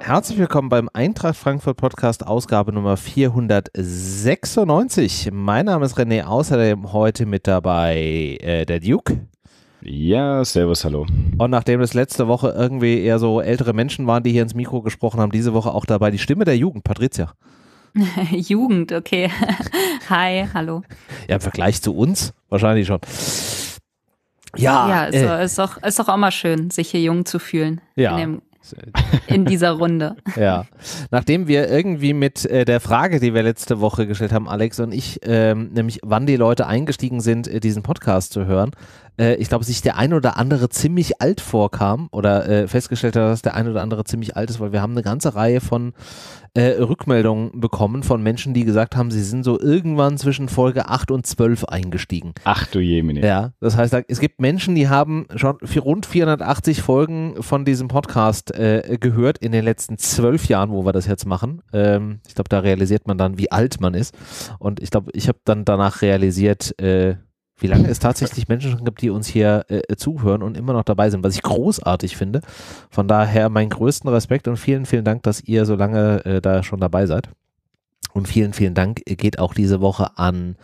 Herzlich willkommen beim Eintracht Frankfurt Podcast, Ausgabe Nummer 496. Mein Name ist René, außerdem heute mit dabei äh, der Duke. Ja, servus, hallo. Und nachdem es letzte Woche irgendwie eher so ältere Menschen waren, die hier ins Mikro gesprochen haben, diese Woche auch dabei die Stimme der Jugend, Patricia. Jugend, okay. Hi, hallo. Ja, im Vergleich zu uns wahrscheinlich schon. Ja, ja ist, äh, ist, doch, ist doch auch mal schön, sich hier jung zu fühlen. Ja. In, dem, in dieser Runde. Ja. Nachdem wir irgendwie mit äh, der Frage, die wir letzte Woche gestellt haben, Alex und ich, ähm, nämlich wann die Leute eingestiegen sind, äh, diesen Podcast zu hören, äh, ich glaube, sich der ein oder andere ziemlich alt vorkam oder äh, festgestellt hat, dass der ein oder andere ziemlich alt ist, weil wir haben eine ganze Reihe von äh, Rückmeldungen bekommen von Menschen, die gesagt haben, sie sind so irgendwann zwischen Folge 8 und 12 eingestiegen. Ach du Jemine. Ja, das heißt, es gibt Menschen, die haben schon für rund 480 Folgen von diesem Podcast äh, gehört in den letzten zwölf Jahren, wo wir das jetzt machen. Ähm, ich glaube, da realisiert man dann, wie alt man ist. Und ich glaube, ich habe dann danach realisiert, äh, wie lange es tatsächlich Menschen schon gibt, die uns hier äh, zuhören und immer noch dabei sind, was ich großartig finde. Von daher meinen größten Respekt und vielen, vielen Dank, dass ihr so lange äh, da schon dabei seid. Und vielen, vielen Dank geht auch diese Woche an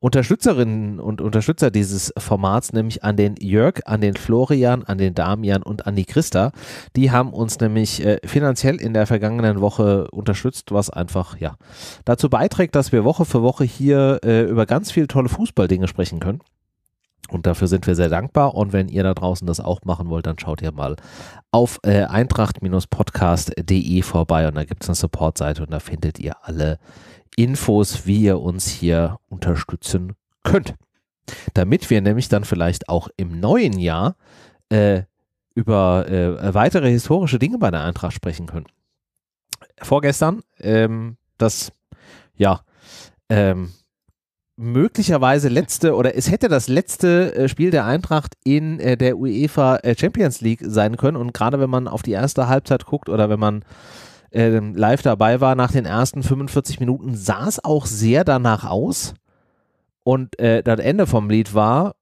Unterstützerinnen und Unterstützer dieses Formats, nämlich an den Jörg, an den Florian, an den Damian und an die Christa. Die haben uns nämlich äh, finanziell in der vergangenen Woche unterstützt, was einfach ja dazu beiträgt, dass wir Woche für Woche hier äh, über ganz viele tolle Fußballdinge sprechen können. Und dafür sind wir sehr dankbar. Und wenn ihr da draußen das auch machen wollt, dann schaut ihr mal auf äh, eintracht-podcast.de vorbei und da gibt es eine Supportseite und da findet ihr alle Infos, wie ihr uns hier unterstützen könnt. Damit wir nämlich dann vielleicht auch im neuen Jahr äh, über äh, weitere historische Dinge bei der Eintracht sprechen können. Vorgestern, ähm, das, ja, ähm, möglicherweise letzte oder es hätte das letzte äh, Spiel der Eintracht in äh, der UEFA äh, Champions League sein können. Und gerade wenn man auf die erste Halbzeit guckt oder wenn man live dabei war, nach den ersten 45 Minuten sah es auch sehr danach aus. Und das Ende vom Lied war,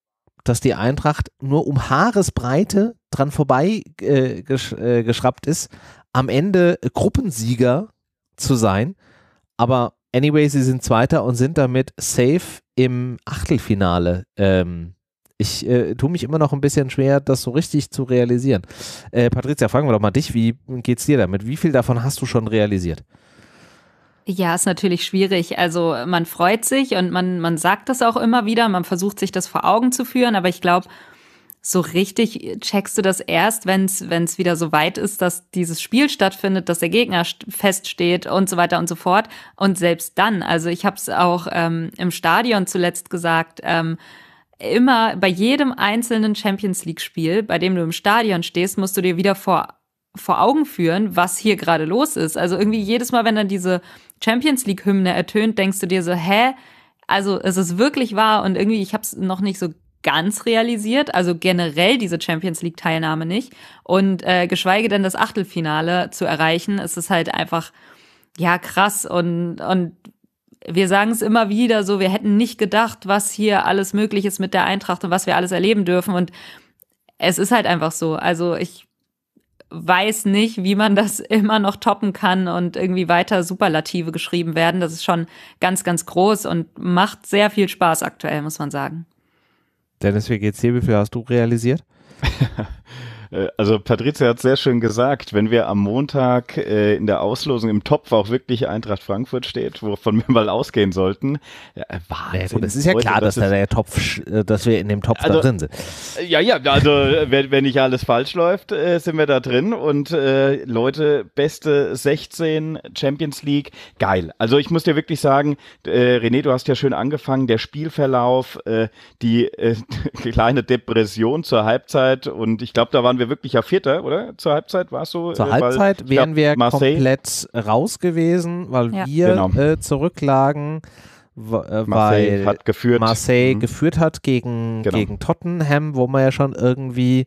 dass die Eintracht nur um Haaresbreite dran vorbei gesch geschraubt ist, am Ende Gruppensieger zu sein. Aber Anyway, sie sind Zweiter und sind damit safe im Achtelfinale. Ähm, ich äh, tue mich immer noch ein bisschen schwer, das so richtig zu realisieren. Äh, Patricia, fragen wir doch mal dich, wie geht's dir damit? Wie viel davon hast du schon realisiert? Ja, ist natürlich schwierig. Also man freut sich und man, man sagt das auch immer wieder, man versucht sich das vor Augen zu führen, aber ich glaube, so richtig äh, checkst du das erst, wenn es wieder so weit ist, dass dieses Spiel stattfindet, dass der Gegner feststeht und so weiter und so fort. Und selbst dann, also ich habe es auch ähm, im Stadion zuletzt gesagt, ähm, immer bei jedem einzelnen Champions League-Spiel, bei dem du im Stadion stehst, musst du dir wieder vor vor Augen führen, was hier gerade los ist. Also irgendwie jedes Mal, wenn dann diese Champions League-Hymne ertönt, denkst du dir so, hä? Also es ist wirklich wahr und irgendwie, ich habe es noch nicht so ganz realisiert, also generell diese Champions League Teilnahme nicht und äh, geschweige denn das Achtelfinale zu erreichen, ist es halt einfach ja krass und und wir sagen es immer wieder so, wir hätten nicht gedacht, was hier alles möglich ist mit der Eintracht und was wir alles erleben dürfen und es ist halt einfach so. Also ich weiß nicht, wie man das immer noch toppen kann und irgendwie weiter Superlative geschrieben werden. Das ist schon ganz, ganz groß und macht sehr viel Spaß aktuell, muss man sagen. Dennis WGC, wie viel hast du realisiert? Äh, also Patrizia hat sehr schön gesagt, wenn wir am Montag äh, in der Auslosung im Topf auch wirklich Eintracht Frankfurt steht, wovon wir mal ausgehen sollten. Ja, äh, Wahnsinn. Ja, gut, es ist ja klar, dass, das der Topf, äh, dass wir in dem Topf also, da drin sind. Ja, ja, also wenn, wenn nicht alles falsch läuft, äh, sind wir da drin und äh, Leute, beste 16 Champions League, geil. Also ich muss dir wirklich sagen, äh, René, du hast ja schön angefangen, der Spielverlauf, äh, die äh, kleine Depression zur Halbzeit und ich glaube, da waren wir wir wirklich ja Vierter, oder? Zur Halbzeit war es so. Zur äh, Halbzeit weil, wären wir Marseille. komplett raus gewesen, weil ja. wir genau. äh, zurücklagen, äh, weil Marseille hat geführt, Marseille mhm. geführt hat gegen, genau. gegen Tottenham, wo man ja schon irgendwie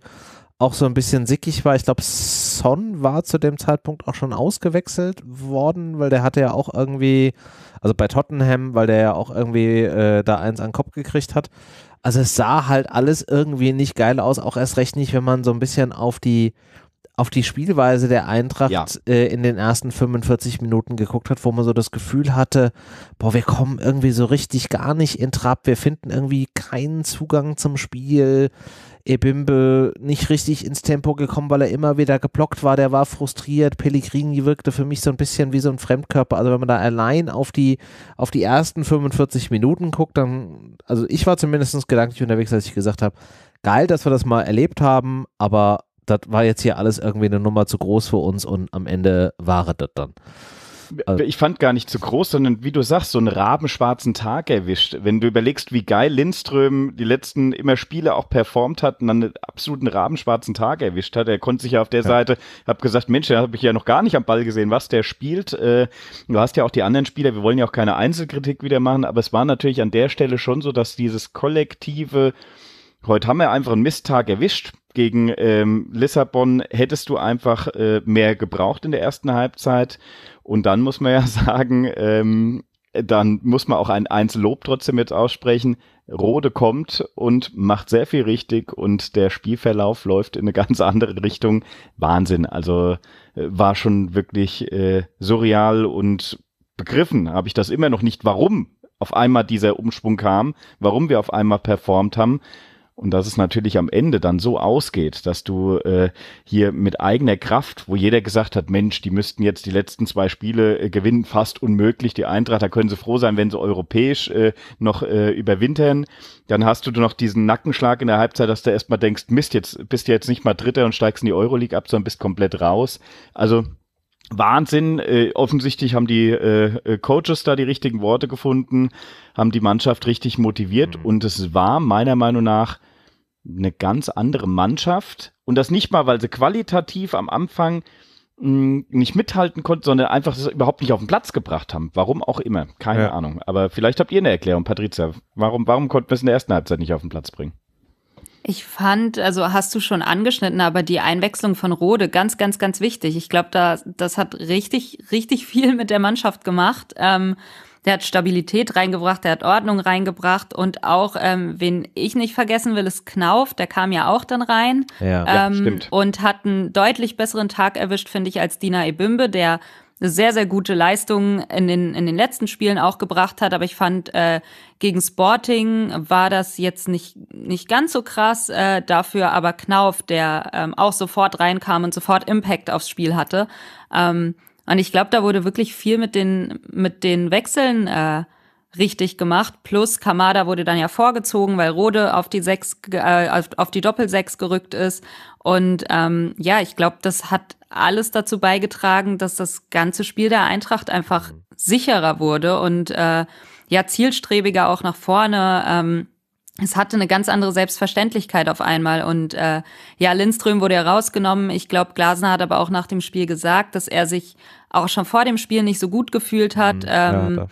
auch so ein bisschen sickig war. Ich glaube, Son war zu dem Zeitpunkt auch schon ausgewechselt worden, weil der hatte ja auch irgendwie, also bei Tottenham, weil der ja auch irgendwie äh, da eins an den Kopf gekriegt hat. Also es sah halt alles irgendwie nicht geil aus, auch erst recht nicht, wenn man so ein bisschen auf die auf die Spielweise der Eintracht ja. äh, in den ersten 45 Minuten geguckt hat, wo man so das Gefühl hatte, boah, wir kommen irgendwie so richtig gar nicht in Trab, wir finden irgendwie keinen Zugang zum Spiel, Ebimbe nicht richtig ins Tempo gekommen, weil er immer wieder geblockt war, der war frustriert, Pellegrini wirkte für mich so ein bisschen wie so ein Fremdkörper, also wenn man da allein auf die, auf die ersten 45 Minuten guckt, dann, also ich war zumindest gedanklich unterwegs, als ich gesagt habe, geil, dass wir das mal erlebt haben, aber das war jetzt hier alles irgendwie eine Nummer zu groß für uns und am Ende war das dann. Also ich fand gar nicht zu groß, sondern wie du sagst, so einen rabenschwarzen Tag erwischt. Wenn du überlegst, wie geil Lindström die letzten immer Spiele auch performt hat und dann einen absoluten rabenschwarzen Tag erwischt hat, er konnte sich ja auf der ja. Seite, hab gesagt, Mensch, da habe ich ja noch gar nicht am Ball gesehen, was der spielt. Äh, du hast ja auch die anderen Spieler, wir wollen ja auch keine Einzelkritik wieder machen, aber es war natürlich an der Stelle schon so, dass dieses kollektive heute haben wir einfach einen Misttag erwischt. Gegen ähm, Lissabon hättest du einfach äh, mehr gebraucht in der ersten Halbzeit. Und dann muss man ja sagen, ähm, dann muss man auch ein Einzellob trotzdem jetzt aussprechen. Rode kommt und macht sehr viel richtig und der Spielverlauf läuft in eine ganz andere Richtung. Wahnsinn. Also äh, war schon wirklich äh, surreal und begriffen habe ich das immer noch nicht, warum auf einmal dieser Umschwung kam, warum wir auf einmal performt haben und dass es natürlich am Ende dann so ausgeht, dass du äh, hier mit eigener Kraft, wo jeder gesagt hat, Mensch, die müssten jetzt die letzten zwei Spiele äh, gewinnen, fast unmöglich, die Eintracht, da können sie froh sein, wenn sie europäisch äh, noch äh, überwintern, dann hast du noch diesen Nackenschlag in der Halbzeit, dass du erstmal denkst, Mist, jetzt bist du jetzt nicht mal Dritter und steigst in die Euroleague ab, sondern bist komplett raus. Also Wahnsinn. Äh, offensichtlich haben die äh, äh, Coaches da die richtigen Worte gefunden, haben die Mannschaft richtig motiviert mhm. und es war meiner Meinung nach eine ganz andere Mannschaft. Und das nicht mal, weil sie qualitativ am Anfang mh, hm, nicht mithalten konnten, sondern einfach es überhaupt nicht auf den Platz gebracht haben. Warum auch immer. Keine ja. Ahnung. Aber vielleicht habt ihr eine Erklärung, Patricia. Warum, warum konnten wir es in der ersten Halbzeit nicht auf den Platz bringen? Ich fand, also hast du schon angeschnitten, aber die Einwechslung von Rode ganz, ganz, ganz wichtig. Ich glaube, da, das hat richtig, richtig viel mit der Mannschaft gemacht. Ähm, der hat Stabilität reingebracht, der hat Ordnung reingebracht und auch, ähm, wen ich nicht vergessen will, ist Knauf, der kam ja auch dann rein ja, ähm, ja, stimmt. und hat einen deutlich besseren Tag erwischt, finde ich, als Dina Ebimbe, der sehr, sehr gute Leistung in den, in den letzten Spielen auch gebracht hat. Aber ich fand, äh, gegen Sporting war das jetzt nicht, nicht ganz so krass. Äh, dafür aber Knauf, der ähm, auch sofort reinkam und sofort Impact aufs Spiel hatte. Ähm, und ich glaube, da wurde wirklich viel mit den, mit den Wechseln äh, richtig gemacht. Plus Kamada wurde dann ja vorgezogen, weil Rode auf die sechs, äh, auf die Doppelsechs gerückt ist. Und ähm, ja, ich glaube, das hat alles dazu beigetragen, dass das ganze Spiel der Eintracht einfach sicherer wurde und äh, ja zielstrebiger auch nach vorne. Ähm, es hatte eine ganz andere Selbstverständlichkeit auf einmal. Und äh, ja, Lindström wurde ja rausgenommen. Ich glaube, Glasner hat aber auch nach dem Spiel gesagt, dass er sich auch schon vor dem Spiel nicht so gut gefühlt hat. Mhm, ja, ähm,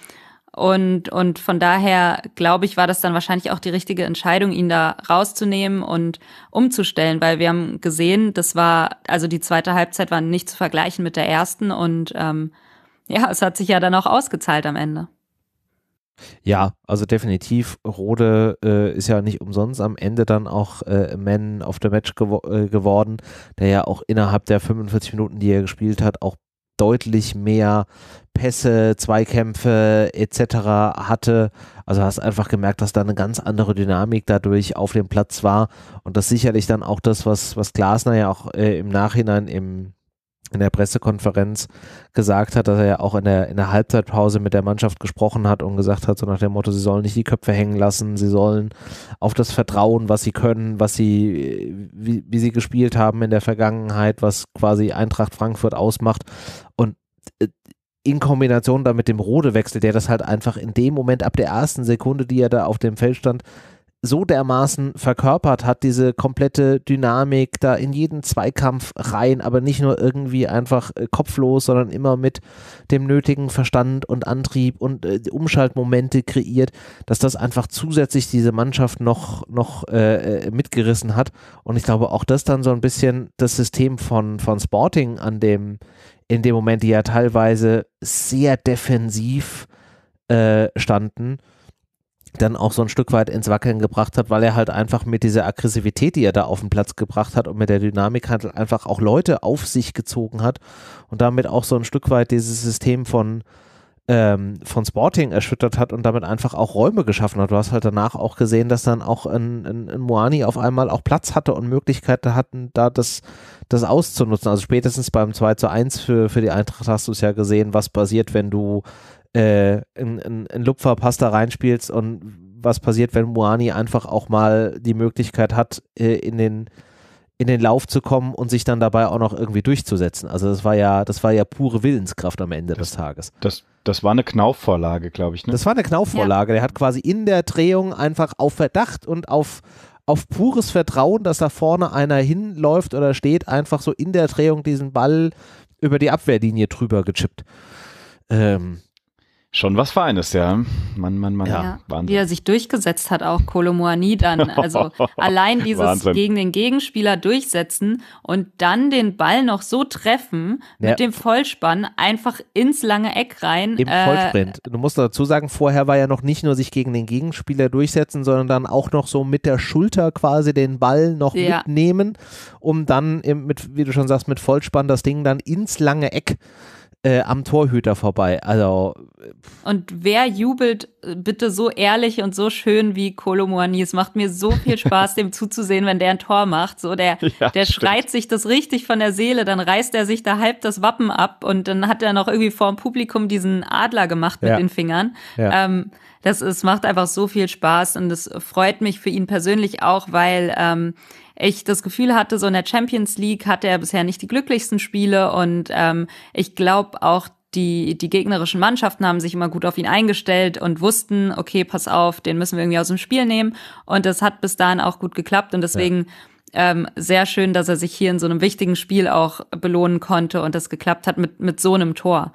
und, und von daher, glaube ich, war das dann wahrscheinlich auch die richtige Entscheidung, ihn da rauszunehmen und umzustellen, weil wir haben gesehen, das war, also die zweite Halbzeit war nicht zu vergleichen mit der ersten und ähm, ja, es hat sich ja dann auch ausgezahlt am Ende. Ja, also definitiv. Rode äh, ist ja nicht umsonst am Ende dann auch äh, Man of the Match gewo äh, geworden, der ja auch innerhalb der 45 Minuten, die er gespielt hat, auch deutlich mehr Pässe, Zweikämpfe etc. hatte. Also hast einfach gemerkt, dass da eine ganz andere Dynamik dadurch auf dem Platz war und das sicherlich dann auch das, was, was Glasner ja auch äh, im Nachhinein im in der Pressekonferenz gesagt hat, dass er ja auch in der, in der Halbzeitpause mit der Mannschaft gesprochen hat und gesagt hat, so nach dem Motto, sie sollen nicht die Köpfe hängen lassen, sie sollen auf das vertrauen, was sie können, was sie, wie, wie sie gespielt haben in der Vergangenheit, was quasi Eintracht Frankfurt ausmacht. Und äh, in Kombination dann mit dem Rodewechsel, der das halt einfach in dem Moment ab der ersten Sekunde, die er da auf dem Feld stand, so dermaßen verkörpert hat, diese komplette Dynamik da in jeden Zweikampf rein, aber nicht nur irgendwie einfach äh, kopflos, sondern immer mit dem nötigen Verstand und Antrieb und äh, Umschaltmomente kreiert, dass das einfach zusätzlich diese Mannschaft noch, noch äh, äh, mitgerissen hat. Und ich glaube auch, dass dann so ein bisschen das System von, von Sporting an dem, in dem Moment, die ja teilweise sehr defensiv äh, standen, dann auch so ein Stück weit ins Wackeln gebracht hat, weil er halt einfach mit dieser Aggressivität, die er da auf den Platz gebracht hat und mit der Dynamik halt einfach auch Leute auf sich gezogen hat und damit auch so ein Stück weit dieses System von ähm, von Sporting erschüttert hat und damit einfach auch Räume geschaffen hat. Du hast halt danach auch gesehen, dass dann auch ein, ein, ein Moani auf einmal auch Platz hatte und Möglichkeiten hatten, da das, das auszunutzen. Also spätestens beim 2 zu 1 für, für die Eintracht hast du es ja gesehen, was passiert, wenn du äh, einen, einen Lupferpass da reinspielst und was passiert, wenn Moani einfach auch mal die Möglichkeit hat, äh, in den in den Lauf zu kommen und sich dann dabei auch noch irgendwie durchzusetzen. Also das war ja, das war ja pure Willenskraft am Ende das, des Tages. Das, das war eine Knaufvorlage, glaube ich. Ne? Das war eine Knaufvorlage. Ja. Der hat quasi in der Drehung einfach auf Verdacht und auf, auf pures Vertrauen, dass da vorne einer hinläuft oder steht, einfach so in der Drehung diesen Ball über die Abwehrlinie drüber gechippt. Ähm, Schon was Feines, ja. Mann, Mann, Mann. Ja. Wahnsinn. Wie er sich durchgesetzt hat, auch Kolomoani dann. Also allein dieses Wahnsinn. gegen den Gegenspieler durchsetzen und dann den Ball noch so treffen ja. mit dem Vollspann einfach ins lange Eck rein. Im äh, Vollsprint. Du musst dazu sagen, vorher war ja noch nicht nur sich gegen den Gegenspieler durchsetzen, sondern dann auch noch so mit der Schulter quasi den Ball noch ja. mitnehmen, um dann, mit, wie du schon sagst, mit Vollspann das Ding dann ins lange Eck äh, äh, am Torhüter vorbei. Also und wer jubelt äh, bitte so ehrlich und so schön wie Kolomoani? Es macht mir so viel Spaß, dem zuzusehen, wenn der ein Tor macht. So der, ja, der schreit sich das richtig von der Seele, dann reißt er sich da halb das Wappen ab und dann hat er noch irgendwie vor dem Publikum diesen Adler gemacht mit ja. den Fingern. Ja. Ähm, das ist, macht einfach so viel Spaß und es freut mich für ihn persönlich auch, weil ähm, ich das Gefühl hatte, so in der Champions League hatte er bisher nicht die glücklichsten Spiele und ähm, ich glaube auch, die, die gegnerischen Mannschaften haben sich immer gut auf ihn eingestellt und wussten, okay, pass auf, den müssen wir irgendwie aus dem Spiel nehmen. Und das hat bis dahin auch gut geklappt. Und deswegen ja. ähm, sehr schön, dass er sich hier in so einem wichtigen Spiel auch belohnen konnte und das geklappt hat mit, mit so einem Tor.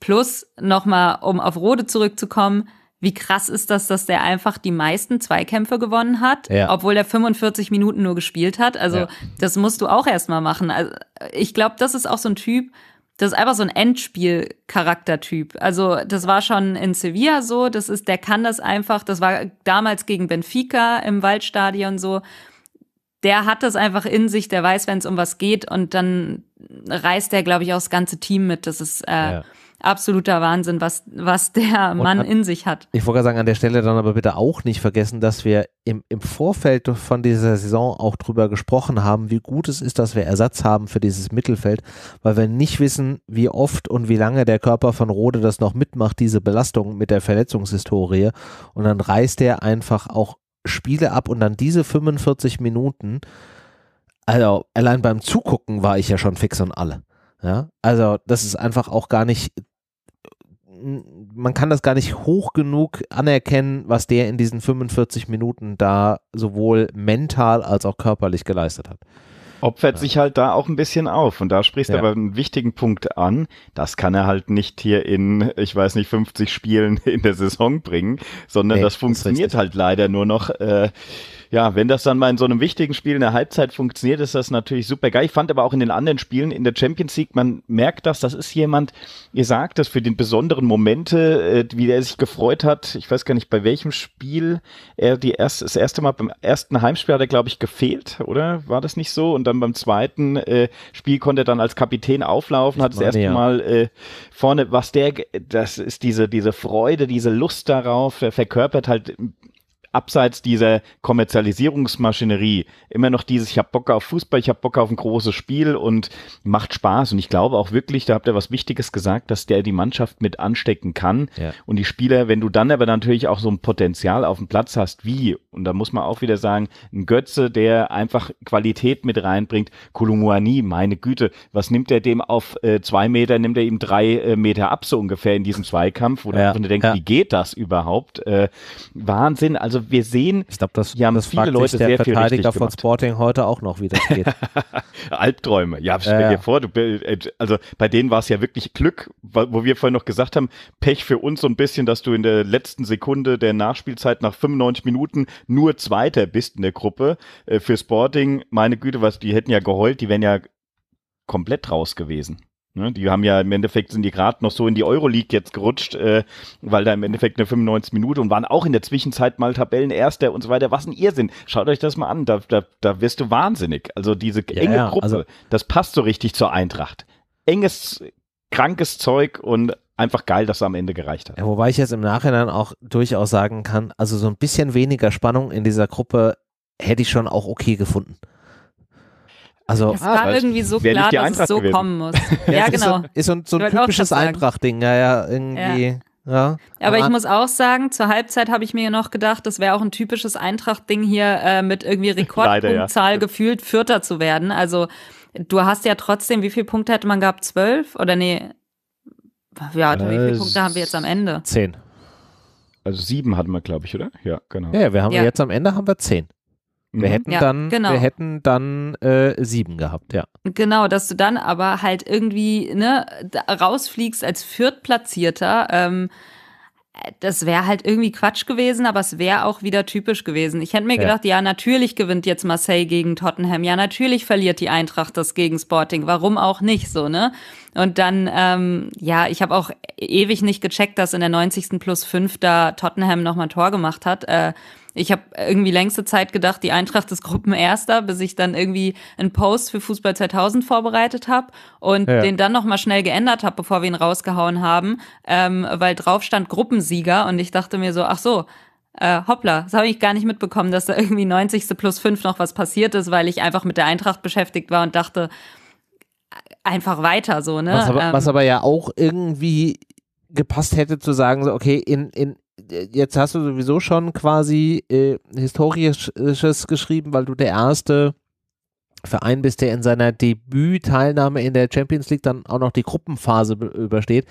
Plus, nochmal, um auf Rode zurückzukommen, wie krass ist das, dass der einfach die meisten Zweikämpfe gewonnen hat, ja. obwohl er 45 Minuten nur gespielt hat. Also ja. das musst du auch erstmal machen. Also, ich glaube, das ist auch so ein Typ, das ist einfach so ein Endspiel-Charaktertyp. Also das war schon in Sevilla so, das ist, der kann das einfach, das war damals gegen Benfica im Waldstadion so. Der hat das einfach in sich, der weiß, wenn es um was geht und dann reißt der, glaube ich, auch das ganze Team mit. Das ist äh, ja absoluter Wahnsinn, was, was der Mann hat, in sich hat. Ich wollte sagen, an der Stelle dann aber bitte auch nicht vergessen, dass wir im, im Vorfeld von dieser Saison auch drüber gesprochen haben, wie gut es ist, dass wir Ersatz haben für dieses Mittelfeld, weil wir nicht wissen, wie oft und wie lange der Körper von Rode das noch mitmacht, diese Belastung mit der Verletzungshistorie. Und dann reißt er einfach auch Spiele ab und dann diese 45 Minuten. Also allein beim Zugucken war ich ja schon fix und alle. Ja, also das ist einfach auch gar nicht man kann das gar nicht hoch genug anerkennen, was der in diesen 45 Minuten da sowohl mental als auch körperlich geleistet hat. Opfert ja. sich halt da auch ein bisschen auf. Und da sprichst du ja. aber einen wichtigen Punkt an. Das kann er halt nicht hier in, ich weiß nicht, 50 Spielen in der Saison bringen, sondern nee, das funktioniert das halt leider nur noch. Äh, ja, wenn das dann mal in so einem wichtigen Spiel in der Halbzeit funktioniert, ist das natürlich super geil. Ich fand aber auch in den anderen Spielen in der Champions League, man merkt das, das ist jemand, ihr sagt das für den besonderen Momente, äh, wie der sich gefreut hat. Ich weiß gar nicht, bei welchem Spiel er die erste, das erste Mal beim ersten Heimspiel hat er, glaube ich, gefehlt, oder? War das nicht so? Und dann beim zweiten äh, Spiel konnte er dann als Kapitän auflaufen, hat das erste ja. Mal äh, vorne, was der, das ist diese, diese Freude, diese Lust darauf, er verkörpert halt abseits dieser Kommerzialisierungsmaschinerie immer noch dieses, ich habe Bock auf Fußball, ich habe Bock auf ein großes Spiel und macht Spaß. Und ich glaube auch wirklich, da habt ihr was Wichtiges gesagt, dass der die Mannschaft mit anstecken kann. Ja. Und die Spieler, wenn du dann aber natürlich auch so ein Potenzial auf dem Platz hast, wie, und da muss man auch wieder sagen, ein Götze, der einfach Qualität mit reinbringt, Kolumuani, meine Güte, was nimmt er dem auf äh, zwei Meter, nimmt er ihm drei äh, Meter ab, so ungefähr in diesem Zweikampf, wo ja. du denkst, ja. wie geht das überhaupt? Äh, Wahnsinn, also also wir sehen, ich glaube, das, das viele fragt Leute sich der sehr Verteidiger von Sporting heute auch noch, wie das geht. Albträume. Ja, stell dir äh, vor, du, äh, also bei denen war es ja wirklich Glück, wo wir vorhin noch gesagt haben, Pech für uns so ein bisschen, dass du in der letzten Sekunde der Nachspielzeit nach 95 Minuten nur Zweiter bist in der Gruppe. Äh, für Sporting, meine Güte, was die hätten ja geheult, die wären ja komplett raus gewesen. Ne, die haben ja im Endeffekt sind die gerade noch so in die Euroleague jetzt gerutscht, äh, weil da im Endeffekt eine 95 Minute und waren auch in der Zwischenzeit mal Tabellenerster und so weiter. Was ein Irrsinn. Schaut euch das mal an, da, da, da wirst du wahnsinnig. Also diese ja, enge Gruppe, also das passt so richtig zur Eintracht. Enges, krankes Zeug und einfach geil, dass es am Ende gereicht hat. Ja, wobei ich jetzt im Nachhinein auch durchaus sagen kann, also so ein bisschen weniger Spannung in dieser Gruppe hätte ich schon auch okay gefunden. Also, es war irgendwie so klar, dass Eintracht es so gewesen. kommen muss. ja, genau. Ist so, ist so, so ein typisches Eintracht-Ding, ja, ja, irgendwie. Ja. Ja, aber ich muss auch sagen, zur Halbzeit habe ich mir noch gedacht, das wäre auch ein typisches Eintracht-Ding hier äh, mit irgendwie Rekordpunktzahl ja. gefühlt Vierter zu werden. Also du hast ja trotzdem, wie viele Punkte hätte man gehabt? Zwölf? Oder nee? Ja, äh, wie viele äh, Punkte haben wir jetzt am Ende? Zehn. Also sieben hatten wir, glaube ich, oder? Ja, genau. Ja, wir haben ja. jetzt am Ende haben wir zehn. Wir mhm. hätten ja, dann, genau. wir hätten dann äh, sieben gehabt, ja. Genau, dass du dann aber halt irgendwie ne, rausfliegst als Viertplatzierter. Ähm, äh, das wäre halt irgendwie Quatsch gewesen, aber es wäre auch wieder typisch gewesen. Ich hätte mir ja. gedacht, ja, natürlich gewinnt jetzt Marseille gegen Tottenham, ja, natürlich verliert die Eintracht das gegen Sporting, warum auch nicht so, ne? Und dann, ähm, ja, ich habe auch ewig nicht gecheckt, dass in der 90. plus 5 da Tottenham nochmal ein Tor gemacht hat. Äh, ich habe irgendwie längste Zeit gedacht, die Eintracht ist Gruppenerster, bis ich dann irgendwie einen Post für Fußball 2000 vorbereitet habe und ja. den dann nochmal schnell geändert habe, bevor wir ihn rausgehauen haben, ähm, weil drauf stand Gruppensieger und ich dachte mir so, ach so, äh, hoppla, das habe ich gar nicht mitbekommen, dass da irgendwie 90. plus 5 noch was passiert ist, weil ich einfach mit der Eintracht beschäftigt war und dachte, einfach weiter so, ne? Was aber, ähm, was aber ja auch irgendwie gepasst hätte zu sagen, so, okay, in, in äh, jetzt hast du sowieso schon quasi äh, Historisches geschrieben, weil du der erste Verein bist, der in seiner Debüt-Teilnahme in der Champions League dann auch noch die Gruppenphase übersteht.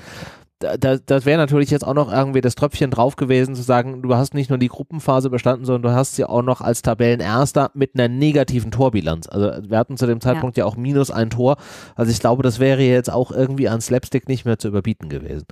Da, da, das wäre natürlich jetzt auch noch irgendwie das Tröpfchen drauf gewesen, zu sagen, du hast nicht nur die Gruppenphase bestanden, sondern du hast sie auch noch als Tabellenerster mit einer negativen Torbilanz. Also wir hatten zu dem Zeitpunkt ja, ja auch minus ein Tor. Also ich glaube, das wäre jetzt auch irgendwie an Slapstick nicht mehr zu überbieten gewesen.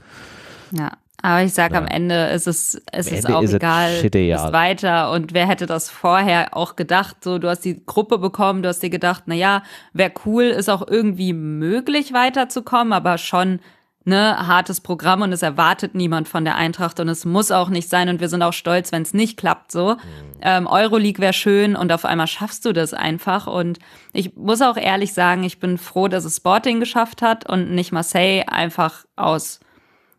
Ja, aber ich sag, am Ende ist es, es ist auch egal, es ist weiter. Und wer hätte das vorher auch gedacht? So, du hast die Gruppe bekommen, du hast dir gedacht, na ja, wäre cool, ist auch irgendwie möglich weiterzukommen, aber schon ne, hartes Programm und es erwartet niemand von der Eintracht und es muss auch nicht sein und wir sind auch stolz, wenn es nicht klappt so. Mhm. Ähm, Euroleague wäre schön und auf einmal schaffst du das einfach und ich muss auch ehrlich sagen, ich bin froh, dass es Sporting geschafft hat und nicht Marseille einfach aus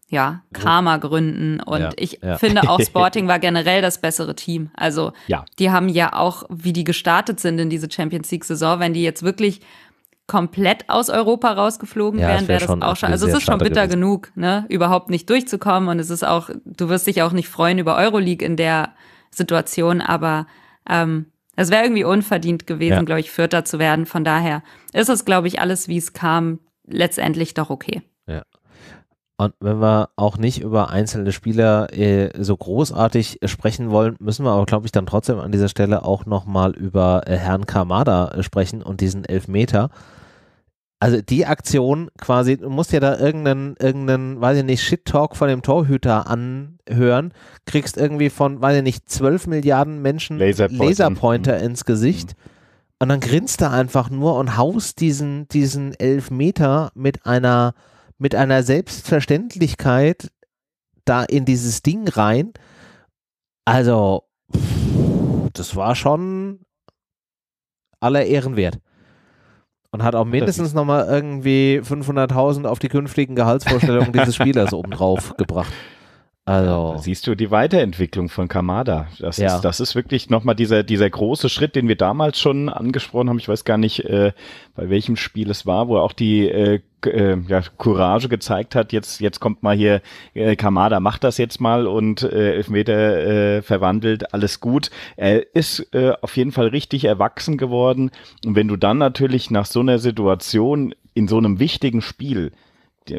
ja, Karma gründen. Und ja, ich ja. finde auch Sporting war generell das bessere Team. Also ja. die haben ja auch, wie die gestartet sind in diese Champions League-Saison, wenn die jetzt wirklich komplett aus Europa rausgeflogen ja, wären, wäre das, wär wär das auch schon. Also es ist schon bitter genug, ne, überhaupt nicht durchzukommen. Und es ist auch, du wirst dich auch nicht freuen über Euroleague in der Situation, aber ähm, es wäre irgendwie unverdient gewesen, ja. glaube ich, Vierter zu werden. Von daher ist es, glaube ich, alles, wie es kam, letztendlich doch okay. Ja, und wenn wir auch nicht über einzelne Spieler äh, so großartig sprechen wollen, müssen wir aber, glaube ich, dann trotzdem an dieser Stelle auch nochmal über äh, Herrn Kamada äh, sprechen und diesen Elfmeter. Also die Aktion quasi, du musst ja da irgendeinen, irgendeinen, weiß ich nicht, Shit-Talk von dem Torhüter anhören, kriegst irgendwie von, weiß ich nicht, 12 Milliarden Menschen Laserpointer, Laserpointer mhm. ins Gesicht. Mhm. Und dann grinst er einfach nur und haust diesen, diesen Elfmeter mit einer mit einer Selbstverständlichkeit da in dieses Ding rein. Also, das war schon aller Ehren wert. Und hat auch mindestens nochmal irgendwie 500.000 auf die künftigen Gehaltsvorstellungen dieses Spielers obendrauf gebracht. Also. Da siehst du die Weiterentwicklung von Kamada. Das, ja. ist, das ist wirklich nochmal dieser, dieser große Schritt, den wir damals schon angesprochen haben. Ich weiß gar nicht, äh, bei welchem Spiel es war, wo er auch die äh, äh, ja, Courage gezeigt hat. Jetzt, jetzt kommt mal hier, äh, Kamada macht das jetzt mal und äh, Elfmeter äh, verwandelt, alles gut. Er ist äh, auf jeden Fall richtig erwachsen geworden. Und wenn du dann natürlich nach so einer Situation in so einem wichtigen Spiel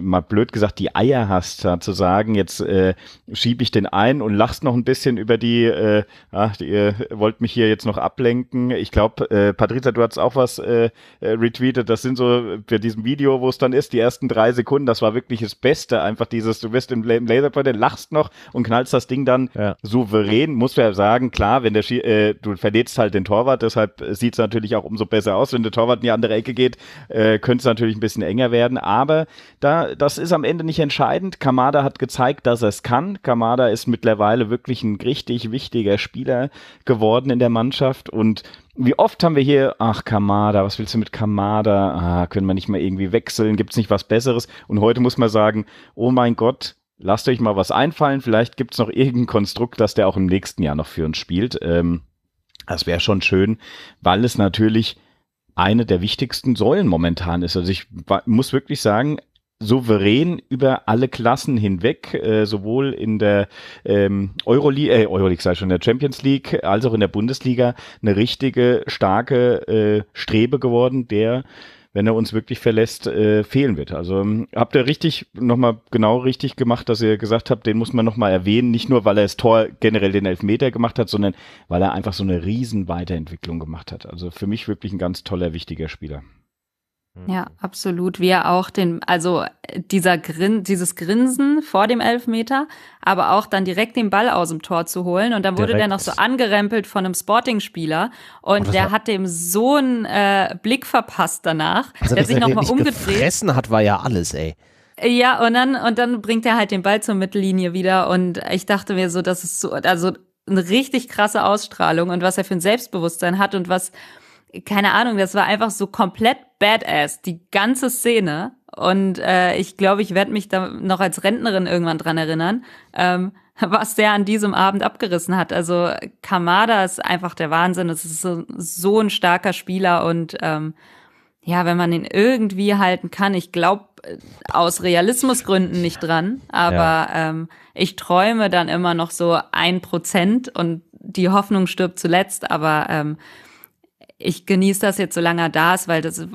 mal blöd gesagt, die Eier hast, da zu sagen, jetzt äh, schiebe ich den ein und lachst noch ein bisschen über die, äh, ach, ihr wollt mich hier jetzt noch ablenken. Ich glaube, äh, Patrizia, du hast auch was äh, äh, retweetet. Das sind so für diesem Video, wo es dann ist, die ersten drei Sekunden, das war wirklich das Beste. Einfach dieses, du bist im Laserpointer, lachst noch und knallst das Ding dann ja. souverän. Muss man ja sagen, klar, wenn der Schie äh, du verletzt halt den Torwart, deshalb sieht es natürlich auch umso besser aus. Wenn der Torwart in die andere Ecke geht, äh, könnte es natürlich ein bisschen enger werden. Aber da das ist am Ende nicht entscheidend. Kamada hat gezeigt, dass er es kann. Kamada ist mittlerweile wirklich ein richtig wichtiger Spieler geworden in der Mannschaft und wie oft haben wir hier, ach Kamada, was willst du mit Kamada? Ah, können wir nicht mal irgendwie wechseln? Gibt es nicht was Besseres? Und heute muss man sagen, oh mein Gott, lasst euch mal was einfallen. Vielleicht gibt es noch irgendein Konstrukt, dass der auch im nächsten Jahr noch für uns spielt. Ähm, das wäre schon schön, weil es natürlich eine der wichtigsten Säulen momentan ist. Also ich muss wirklich sagen, souverän über alle Klassen hinweg, äh, sowohl in der ähm, Euroleague, äh, Euroleague sei schon, in der Champions League, als auch in der Bundesliga eine richtige, starke äh, Strebe geworden, der wenn er uns wirklich verlässt, äh, fehlen wird. Also ähm, habt ihr richtig nochmal genau richtig gemacht, dass ihr gesagt habt, den muss man nochmal erwähnen, nicht nur, weil er das Tor generell den Elfmeter gemacht hat, sondern weil er einfach so eine riesen Weiterentwicklung gemacht hat. Also für mich wirklich ein ganz toller, wichtiger Spieler. Mhm. Ja, absolut. Wir auch den, also äh, dieser Grin, dieses Grinsen vor dem Elfmeter, aber auch dann direkt den Ball aus dem Tor zu holen. Und dann wurde direkt. der noch so angerempelt von einem Sporting-Spieler und oh, der hat dem so einen äh, Blick verpasst danach, also, der sich nochmal umgedreht. Gefressen hat war ja alles, ey. Ja, und dann, und dann bringt er halt den Ball zur Mittellinie wieder. Und ich dachte mir so, das ist so, also eine richtig krasse Ausstrahlung und was er für ein Selbstbewusstsein hat und was keine Ahnung, das war einfach so komplett badass, die ganze Szene. Und äh, ich glaube, ich werde mich da noch als Rentnerin irgendwann dran erinnern, ähm, was der an diesem Abend abgerissen hat. Also Kamada ist einfach der Wahnsinn. Das ist so, so ein starker Spieler und ähm, ja, wenn man ihn irgendwie halten kann, ich glaube äh, aus Realismusgründen nicht dran, aber ja. ähm, ich träume dann immer noch so ein Prozent und die Hoffnung stirbt zuletzt, aber ähm, ich genieße das jetzt, solange er da ist, weil das ist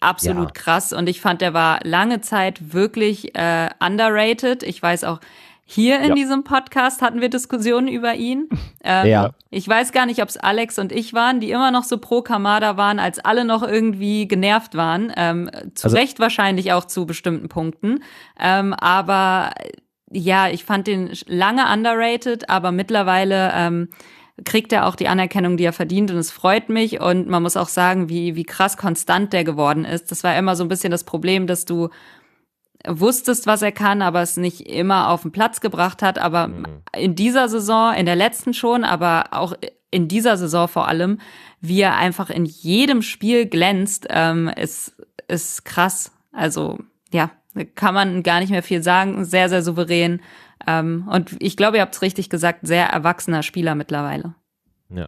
absolut ja. krass. Und ich fand, der war lange Zeit wirklich äh, underrated. Ich weiß auch, hier in ja. diesem Podcast hatten wir Diskussionen über ihn. Ähm, ja. Ich weiß gar nicht, ob es Alex und ich waren, die immer noch so pro Kamada waren, als alle noch irgendwie genervt waren. Ähm, zu also, Recht wahrscheinlich auch zu bestimmten Punkten. Ähm, aber äh, ja, ich fand den lange underrated, aber mittlerweile ähm, kriegt er auch die Anerkennung, die er verdient und es freut mich und man muss auch sagen, wie, wie krass konstant der geworden ist. Das war immer so ein bisschen das Problem, dass du wusstest, was er kann, aber es nicht immer auf den Platz gebracht hat, aber mhm. in dieser Saison, in der letzten schon, aber auch in dieser Saison vor allem, wie er einfach in jedem Spiel glänzt, ähm, ist, ist krass. Also ja, kann man gar nicht mehr viel sagen. Sehr, sehr souverän, ähm, und ich glaube, ihr habt es richtig gesagt, sehr erwachsener Spieler mittlerweile. Ja.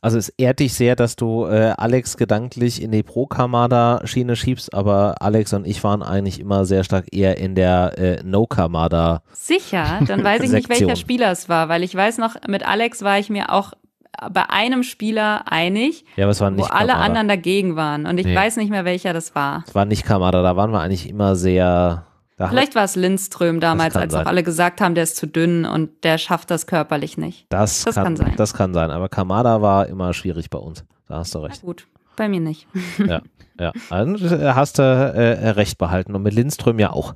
Also es ehrt dich sehr, dass du äh, Alex gedanklich in die Pro-Kamada-Schiene schiebst, aber Alex und ich waren eigentlich immer sehr stark eher in der äh, No-Kamada. Sicher, dann weiß ich nicht, welcher Spieler es war, weil ich weiß noch, mit Alex war ich mir auch bei einem Spieler einig, ja, wo Kamada. alle anderen dagegen waren. Und ich nee. weiß nicht mehr, welcher das war. Es war nicht Kamada, da waren wir eigentlich immer sehr da Vielleicht war es Lindström damals, als sein. auch alle gesagt haben, der ist zu dünn und der schafft das körperlich nicht. Das, das kann, kann, sein. Das kann sein, aber Kamada war immer schwierig bei uns. Da hast du recht. Na gut, bei mir nicht. ja, ja. Dann äh, hast du äh, recht behalten und mit Lindström ja auch.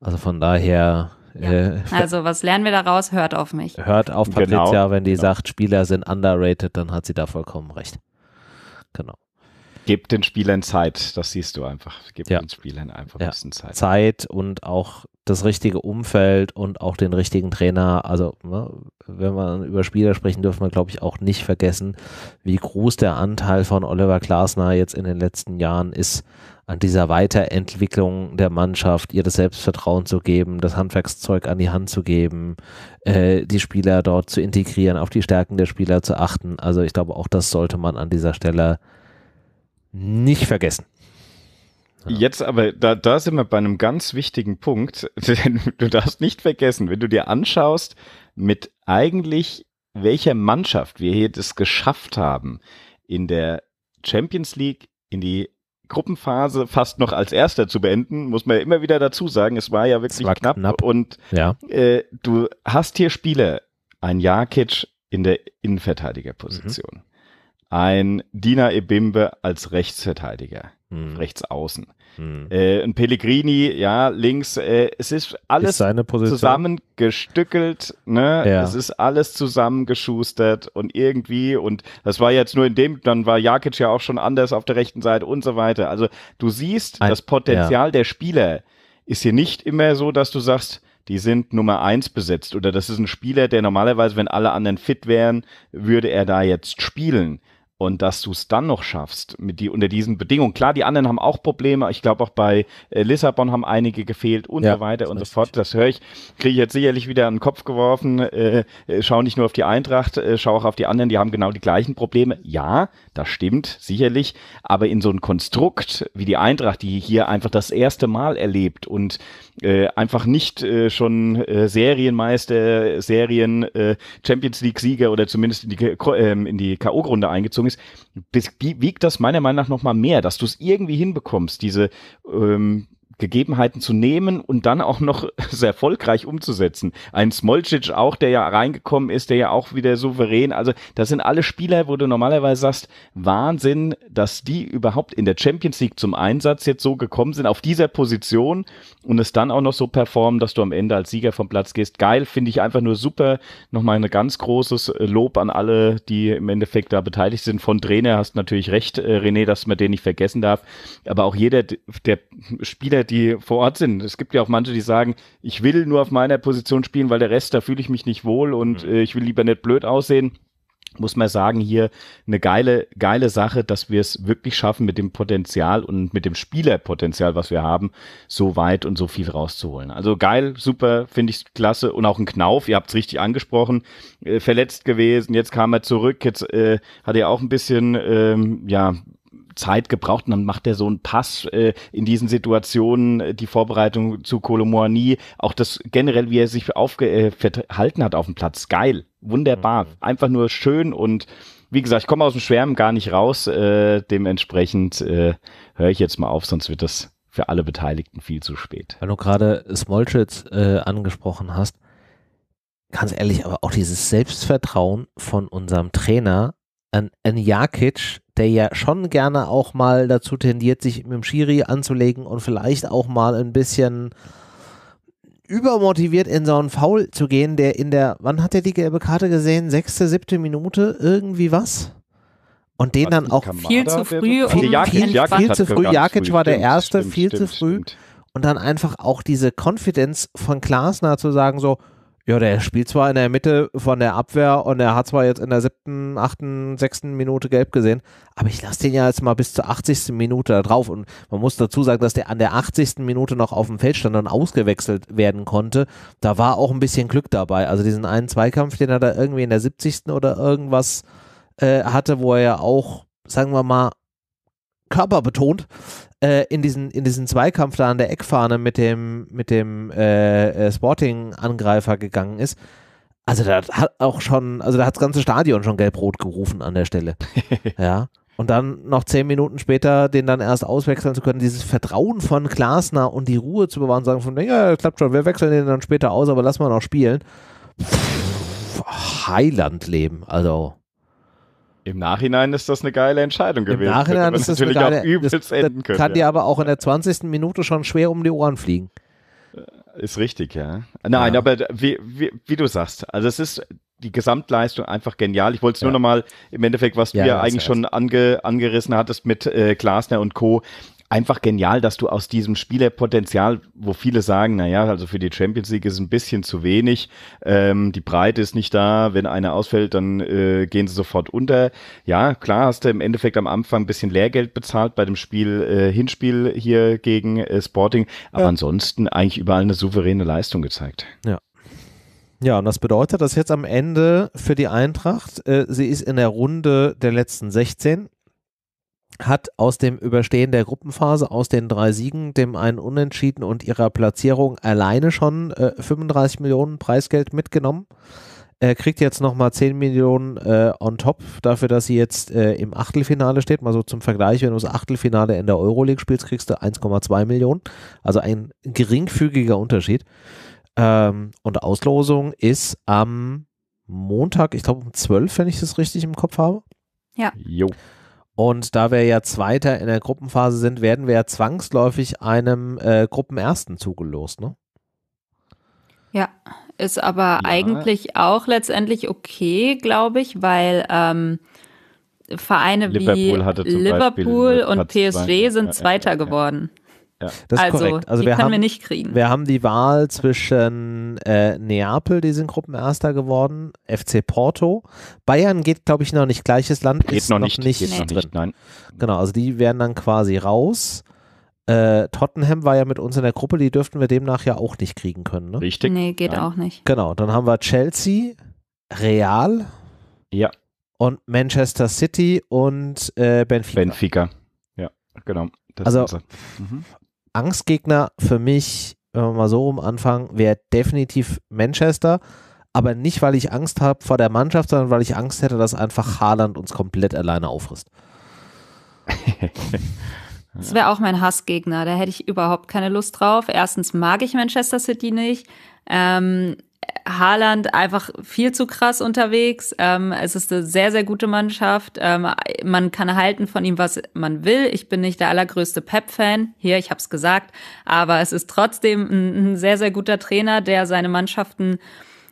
Also von daher. Ja. Äh, also was lernen wir daraus? Hört auf mich. Hört auf genau, Patricia, genau. wenn die genau. sagt, Spieler sind underrated, dann hat sie da vollkommen recht. Genau. Gebt den Spielern Zeit, das siehst du einfach. Gebt ja. den Spielern einfach ein ja. bisschen Zeit. Zeit und auch das richtige Umfeld und auch den richtigen Trainer. Also, ne, wenn man über Spieler sprechen, dürfen wir, glaube ich, auch nicht vergessen, wie groß der Anteil von Oliver Glasner jetzt in den letzten Jahren ist, an dieser Weiterentwicklung der Mannschaft, ihr das Selbstvertrauen zu geben, das Handwerkszeug an die Hand zu geben, äh, die Spieler dort zu integrieren, auf die Stärken der Spieler zu achten. Also, ich glaube, auch das sollte man an dieser Stelle nicht vergessen. Ja. Jetzt aber, da, da sind wir bei einem ganz wichtigen Punkt, denn du darfst nicht vergessen, wenn du dir anschaust, mit eigentlich welcher Mannschaft wir hier das geschafft haben, in der Champions League in die Gruppenphase fast noch als Erster zu beenden, muss man ja immer wieder dazu sagen, es war ja wirklich war knapp, knapp, und ja. äh, du hast hier Spieler, ein Jakic in der Innenverteidigerposition. Mhm ein Dina Ebimbe als Rechtsverteidiger, hm. außen. Hm. Äh, ein Pellegrini, ja, links. Äh, es ist alles ist zusammengestückelt, ne? Ja. Es ist alles zusammengeschustert und irgendwie und das war jetzt nur in dem, dann war Jakic ja auch schon anders auf der rechten Seite und so weiter. Also du siehst, ein, das Potenzial ja. der Spieler ist hier nicht immer so, dass du sagst, die sind Nummer eins besetzt oder das ist ein Spieler, der normalerweise, wenn alle anderen fit wären, würde er da jetzt spielen und dass du es dann noch schaffst, mit die, unter diesen Bedingungen. Klar, die anderen haben auch Probleme. Ich glaube, auch bei äh, Lissabon haben einige gefehlt und ja, so weiter und so fort. Das höre ich, kriege ich jetzt sicherlich wieder den Kopf geworfen. Äh, äh, schau nicht nur auf die Eintracht, äh, schau auch auf die anderen, die haben genau die gleichen Probleme. Ja, das stimmt, sicherlich. Aber in so ein Konstrukt wie die Eintracht, die hier einfach das erste Mal erlebt und äh, einfach nicht äh, schon äh, Serienmeister, Serien, äh, Champions League-Sieger oder zumindest in die, äh, die K.O.-Grunde eingezogen ist, wiegt das meiner Meinung nach nochmal mehr, dass du es irgendwie hinbekommst, diese ähm, Gegebenheiten zu nehmen und dann auch noch sehr erfolgreich umzusetzen. Ein Smolcic auch, der ja reingekommen ist, der ja auch wieder souverän. Also das sind alle Spieler, wo du normalerweise sagst, Wahnsinn, dass die überhaupt in der Champions League zum Einsatz jetzt so gekommen sind, auf dieser Position und es dann auch noch so performen, dass du am Ende als Sieger vom Platz gehst. Geil, finde ich einfach nur super. Nochmal ein ganz großes äh, Lob an alle, die im Endeffekt da beteiligt sind. Von Trainer hast natürlich recht, äh, René, dass man den nicht vergessen darf. Aber auch jeder der Spieler, die vor Ort sind. Es gibt ja auch manche, die sagen, ich will nur auf meiner Position spielen, weil der Rest, da fühle ich mich nicht wohl und mhm. äh, ich will lieber nicht blöd aussehen muss man sagen, hier eine geile, geile Sache, dass wir es wirklich schaffen, mit dem Potenzial und mit dem Spielerpotenzial, was wir haben, so weit und so viel rauszuholen. Also geil, super, finde ich klasse. Und auch ein Knauf, ihr habt es richtig angesprochen, äh, verletzt gewesen, jetzt kam er zurück, jetzt äh, hat er auch ein bisschen, ähm, ja, Zeit gebraucht und dann macht er so einen Pass äh, in diesen Situationen, äh, die Vorbereitung zu Kolomoani, auch das generell, wie er sich aufge äh, verhalten hat auf dem Platz, geil, wunderbar, mhm. einfach nur schön und wie gesagt, ich komme aus dem Schwärmen gar nicht raus, äh, dementsprechend äh, höre ich jetzt mal auf, sonst wird das für alle Beteiligten viel zu spät. Weil du gerade Smolchitz äh, angesprochen hast, ganz ehrlich, aber auch dieses Selbstvertrauen von unserem Trainer an, an Jakic, der ja schon gerne auch mal dazu tendiert, sich mit dem Schiri anzulegen und vielleicht auch mal ein bisschen übermotiviert in so einen Foul zu gehen, der in der, wann hat er die gelbe Karte gesehen? Sechste, siebte Minute, irgendwie was? Und den dann auch Kamada, viel zu früh. Viel, Jakic, viel, Jakic viel zu früh. Jakic war der stimmt, Erste, stimmt, viel stimmt, zu früh. Und dann einfach auch diese Konfidenz von Klasner zu sagen so, ja, der spielt zwar in der Mitte von der Abwehr und er hat zwar jetzt in der siebten, achten, sechsten Minute gelb gesehen, aber ich lasse den ja jetzt mal bis zur 80. Minute da drauf. Und man muss dazu sagen, dass der an der 80. Minute noch auf dem Feld stand und ausgewechselt werden konnte. Da war auch ein bisschen Glück dabei. Also diesen einen Zweikampf, den er da irgendwie in der 70. oder irgendwas äh, hatte, wo er ja auch, sagen wir mal, körperbetont äh, in diesen in diesen Zweikampf da an der Eckfahne mit dem mit dem äh, äh Sporting-Angreifer gegangen ist. Also da hat auch schon, also da hat das ganze Stadion schon gelb-rot gerufen an der Stelle. ja. Und dann noch zehn Minuten später den dann erst auswechseln zu können, dieses Vertrauen von Glasner und die Ruhe zu bewahren, sagen von, ja, klappt schon, wir wechseln den dann später aus, aber lass mal noch spielen. Pff, Heiland leben, also. Im Nachhinein ist das eine geile Entscheidung gewesen. Im Nachhinein ist das natürlich eine geile, auch übelst das, enden können. Kann dir aber auch in der 20. Minute schon schwer um die Ohren fliegen. Äh, ist richtig, ja. Nein, ja. aber wie, wie, wie, du sagst, also es ist die Gesamtleistung einfach genial. Ich wollte es ja. nur nochmal im Endeffekt, was du ja, ja eigentlich schon ange, angerissen hattest mit äh, Glasner und Co einfach genial, dass du aus diesem Spielerpotenzial, wo viele sagen, naja, also für die Champions League ist ein bisschen zu wenig, ähm, die Breite ist nicht da, wenn einer ausfällt, dann äh, gehen sie sofort unter. Ja, klar hast du im Endeffekt am Anfang ein bisschen Lehrgeld bezahlt bei dem Spiel äh, Hinspiel hier gegen äh, Sporting, aber ja. ansonsten eigentlich überall eine souveräne Leistung gezeigt. Ja. Ja, und das bedeutet, dass jetzt am Ende für die Eintracht, äh, sie ist in der Runde der letzten 16, hat aus dem Überstehen der Gruppenphase, aus den drei Siegen, dem einen Unentschieden und ihrer Platzierung alleine schon äh, 35 Millionen Preisgeld mitgenommen. Er kriegt jetzt nochmal 10 Millionen äh, on top dafür, dass sie jetzt äh, im Achtelfinale steht. Mal so zum Vergleich, wenn du das Achtelfinale in der Euroleague spielst, kriegst du 1,2 Millionen. Also ein geringfügiger Unterschied. Ähm, und Auslosung ist am Montag, ich glaube um 12, wenn ich das richtig im Kopf habe. Ja. Jo. Und da wir ja Zweiter in der Gruppenphase sind, werden wir ja zwangsläufig einem äh, Gruppenersten zugelost, ne? Ja, ist aber ja. eigentlich auch letztendlich okay, glaube ich, weil ähm, Vereine Liverpool wie Liverpool und PSG zwei. sind Zweiter ja, ja, geworden. Ja. Das ist also, korrekt. Also wir können haben, wir nicht kriegen. Wir haben die Wahl zwischen äh, Neapel, die sind Gruppenerster geworden, FC Porto. Bayern geht, glaube ich, noch nicht. Gleiches Land geht ist noch, noch nicht, nicht geht drin. Noch nicht, nein. Genau, also die werden dann quasi raus. Äh, Tottenham war ja mit uns in der Gruppe, die dürften wir demnach ja auch nicht kriegen können. Ne? Richtig. Nee, geht nein. auch nicht. Genau, dann haben wir Chelsea, Real. Ja. Und Manchester City und äh, Benfica. Benfica, ja, genau. Das also, mhm. Angstgegner für mich, wenn wir mal so rum anfangen, wäre definitiv Manchester. Aber nicht, weil ich Angst habe vor der Mannschaft, sondern weil ich Angst hätte, dass einfach Haaland uns komplett alleine auffrisst. Das wäre auch mein Hassgegner. Da hätte ich überhaupt keine Lust drauf. Erstens mag ich Manchester City nicht. Ähm, Haaland einfach viel zu krass unterwegs. Ähm, es ist eine sehr, sehr gute Mannschaft. Ähm, man kann halten von ihm, was man will. Ich bin nicht der allergrößte Pep-Fan. Hier, ich habe es gesagt. Aber es ist trotzdem ein, ein, sehr, sehr guter Trainer, der seine Mannschaften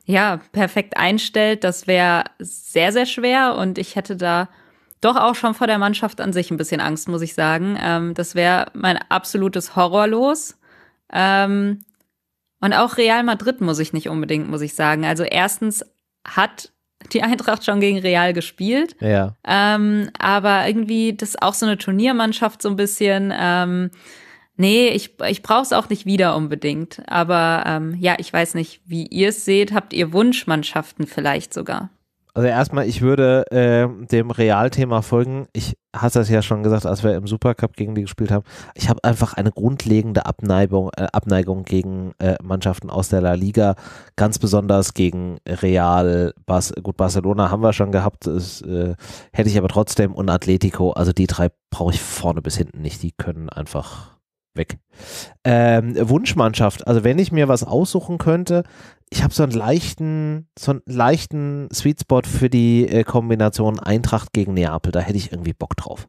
ja perfekt einstellt. Das wäre sehr, sehr schwer. Und ich hätte da doch auch schon vor der Mannschaft an sich ein bisschen Angst, muss ich sagen. Ähm, das wäre mein absolutes Horrorlos. Ähm, und auch Real Madrid muss ich nicht unbedingt, muss ich sagen. Also erstens hat die Eintracht schon gegen Real gespielt. Ja. Ähm, aber irgendwie, das ist auch so eine Turniermannschaft so ein bisschen. Ähm, nee, ich, ich brauche es auch nicht wieder unbedingt. Aber ähm, ja, ich weiß nicht, wie ihr es seht. Habt ihr Wunschmannschaften vielleicht sogar? Also erstmal, ich würde äh, dem Realthema folgen. Ich hatte das ja schon gesagt, als wir im Supercup gegen die gespielt haben. Ich habe einfach eine grundlegende Abneigung, äh, Abneigung gegen äh, Mannschaften aus der La Liga, ganz besonders gegen Real. Bas gut, Barcelona haben wir schon gehabt, ist, äh, hätte ich aber trotzdem und Atletico. Also die drei brauche ich vorne bis hinten nicht. Die können einfach weg. Ähm, Wunschmannschaft, also wenn ich mir was aussuchen könnte, ich habe so einen leichten, so einen leichten Sweet Spot für die äh, Kombination Eintracht gegen Neapel. Da hätte ich irgendwie Bock drauf.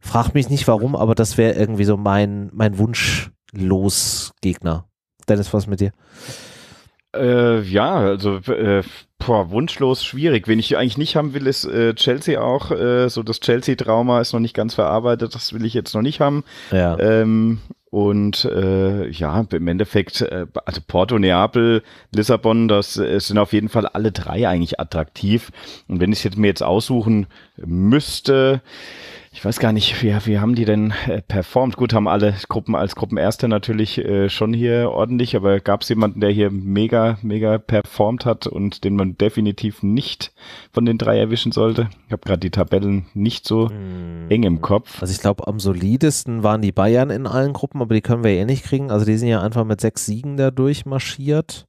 Frag mich nicht warum, aber das wäre irgendwie so mein, mein Wunschlos-Gegner. Dennis, was mit dir? Äh, ja, also äh, boah, wunschlos schwierig. Wen ich eigentlich nicht haben will, ist äh, Chelsea auch. Äh, so das Chelsea-Trauma ist noch nicht ganz verarbeitet. Das will ich jetzt noch nicht haben. Ja. Ähm, und äh, ja, im Endeffekt, äh, also Porto, Neapel, Lissabon, das äh, sind auf jeden Fall alle drei eigentlich attraktiv. Und wenn ich jetzt mir jetzt aussuchen müsste, ich weiß gar nicht, wie, wie haben die denn äh, performt? Gut, haben alle Gruppen als Gruppenerste natürlich äh, schon hier ordentlich, aber gab es jemanden, der hier mega, mega performt hat und den man definitiv nicht von den drei erwischen sollte? Ich habe gerade die Tabellen nicht so mm. eng im Kopf. Also ich glaube, am solidesten waren die Bayern in allen Gruppen, aber die können wir eh nicht kriegen. Also die sind ja einfach mit sechs Siegen da durchmarschiert.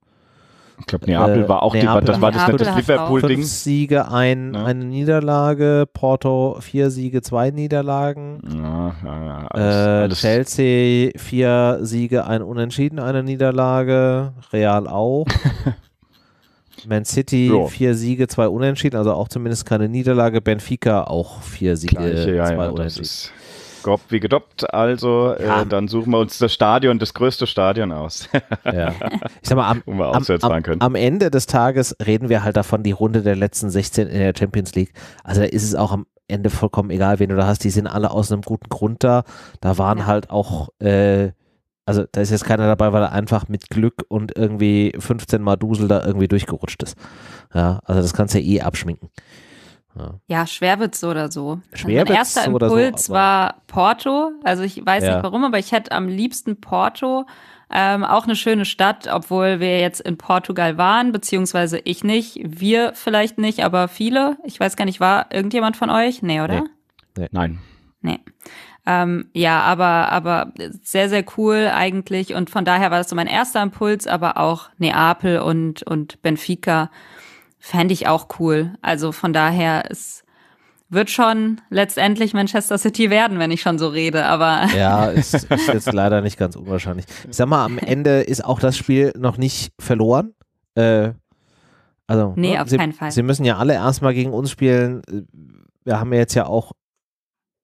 Ich glaube, Neapel äh, war auch Neapel, die, das war das, das Liverpool-Ding. Fünf Siege, ein, ja. eine Niederlage, Porto vier Siege, zwei Niederlagen. Ja, ja, alles, äh, alles. Chelsea vier Siege, ein Unentschieden, eine Niederlage. Real auch. Man City so. vier Siege, zwei Unentschieden, also auch zumindest keine Niederlage. Benfica auch vier Siege, Gleiche, zwei Unentschieden. Grob wie gedoppt, also äh, ja. äh, dann suchen wir uns das Stadion, das größte Stadion aus. ja. Ich sag mal, am, um am, am, am, Ende des Tages reden wir halt davon, die Runde der letzten 16 in der Champions League. Also da ist es auch am Ende vollkommen egal, wen du da hast. Die sind alle aus einem guten Grund da. Da waren halt auch, äh, also da ist jetzt keiner dabei, weil er einfach mit Glück und irgendwie 15 Mal Dusel da irgendwie durchgerutscht ist. Ja, also das kannst du ja eh abschminken. Ja, ja schwer wird's so oder so. Schwer also mein erster Impuls so, war Porto. Also ich weiß ja. nicht warum, aber ich hätte am liebsten Porto. Ähm, auch eine schöne Stadt, obwohl wir jetzt in Portugal waren, beziehungsweise ich nicht, wir vielleicht nicht, aber viele. Ich weiß gar nicht, war irgendjemand von euch? Nee, oder? Nee. nee. Nein. Nee. Ähm, ja, aber, aber sehr, sehr cool eigentlich. Und von daher war das so mein erster Impuls, aber auch Neapel und, und Benfica fände ich auch cool. Also von daher, es wird schon letztendlich Manchester City werden, wenn ich schon so rede, aber. Ja, ist, ist jetzt leider nicht ganz unwahrscheinlich. Ich sag mal, am Ende ist auch das Spiel noch nicht verloren. Äh, also, ne, nee, auf sie, keinen Fall. Sie müssen ja alle erstmal gegen uns spielen. Wir haben ja jetzt ja auch,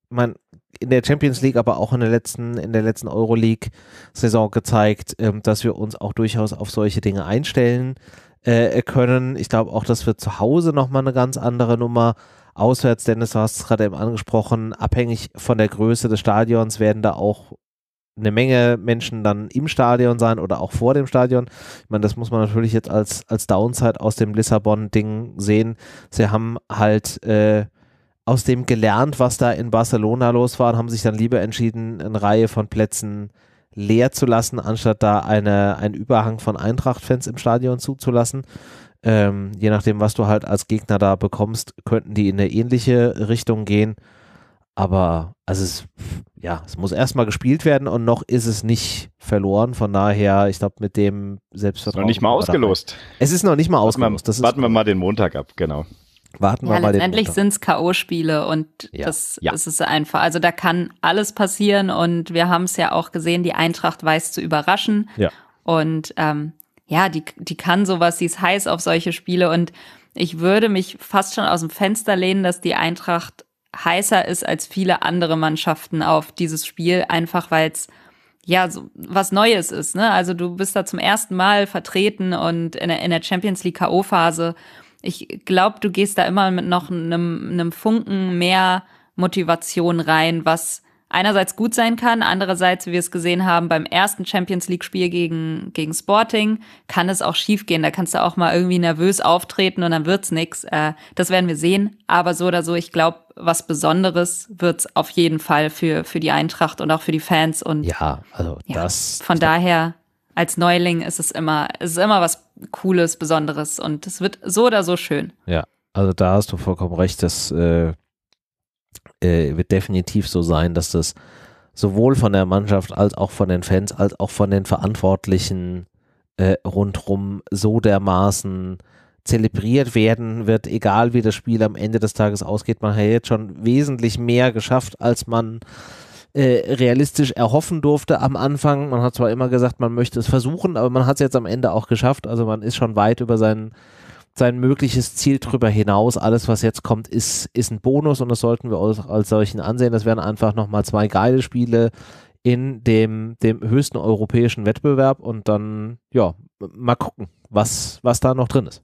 man, in der Champions League, aber auch in der letzten, in der letzten Euroleague-Saison gezeigt, ähm, dass wir uns auch durchaus auf solche Dinge einstellen äh, können. Ich glaube auch, dass wir zu Hause nochmal eine ganz andere Nummer auswärts, Dennis, du hast es gerade eben angesprochen, abhängig von der Größe des Stadions werden da auch eine Menge Menschen dann im Stadion sein oder auch vor dem Stadion. Ich meine, das muss man natürlich jetzt als, als Downside aus dem Lissabon-Ding sehen. Sie haben halt äh, aus dem gelernt, was da in Barcelona los war und haben sich dann lieber entschieden, eine Reihe von Plätzen äh, leer zu lassen, anstatt da eine, einen Überhang von Eintracht-Fans im Stadion zuzulassen. Ähm, je nachdem, was du halt als Gegner da bekommst, könnten die in eine ähnliche Richtung gehen. Aber also es, ja, es muss erstmal gespielt werden und noch ist es nicht verloren. Von daher, ich glaube, mit dem Selbstvertrauen. Noch nicht mal ausgelost. Es ist noch nicht mal warten ausgelost. Wir, warten wir mal den Montag ab, genau. Warten ja, wir mal letztendlich sind es K.O.-Spiele und ja. das ja. ist einfach. Also da kann alles passieren und wir haben es ja auch gesehen, die Eintracht weiß zu überraschen. Ja. Und ähm, ja, die, die kann sowas, sie ist heiß auf solche Spiele und ich würde mich fast schon aus dem Fenster lehnen, dass die Eintracht heißer ist als viele andere Mannschaften auf dieses Spiel, einfach weil es ja so was Neues ist. Ne? Also du bist da zum ersten Mal vertreten und in der, in der Champions League K.O.-Phase ich glaube, du gehst da immer mit noch einem, einem Funken mehr Motivation rein, was einerseits gut sein kann, andererseits, wie wir es gesehen haben, beim ersten Champions League-Spiel gegen, gegen Sporting kann es auch schiefgehen. Da kannst du auch mal irgendwie nervös auftreten und dann wird's nix. Äh, das werden wir sehen. Aber so oder so, ich glaube, was Besonderes wird's auf jeden Fall für, für die Eintracht und auch für die Fans. Und ja, also ja, das. Von daher als Neuling ist es immer, ist immer was Cooles, Besonderes und es wird so oder so schön. Ja, also da hast du vollkommen recht, das äh, äh, wird definitiv so sein, dass das sowohl von der Mannschaft als auch von den Fans, als auch von den Verantwortlichen äh, rundrum so dermaßen zelebriert werden wird, egal wie das Spiel am Ende des Tages ausgeht. Man hat jetzt schon wesentlich mehr geschafft, als man äh, realistisch erhoffen durfte am Anfang. Man hat zwar immer gesagt, man möchte es versuchen, aber man hat es jetzt am Ende auch geschafft. Also man ist schon weit über sein, sein mögliches Ziel drüber hinaus. Alles, was jetzt kommt, ist, ist ein Bonus und das sollten wir als, als solchen ansehen. Das wären einfach nochmal zwei geile Spiele in dem, dem höchsten europäischen Wettbewerb und dann, ja, mal gucken, was, was da noch drin ist.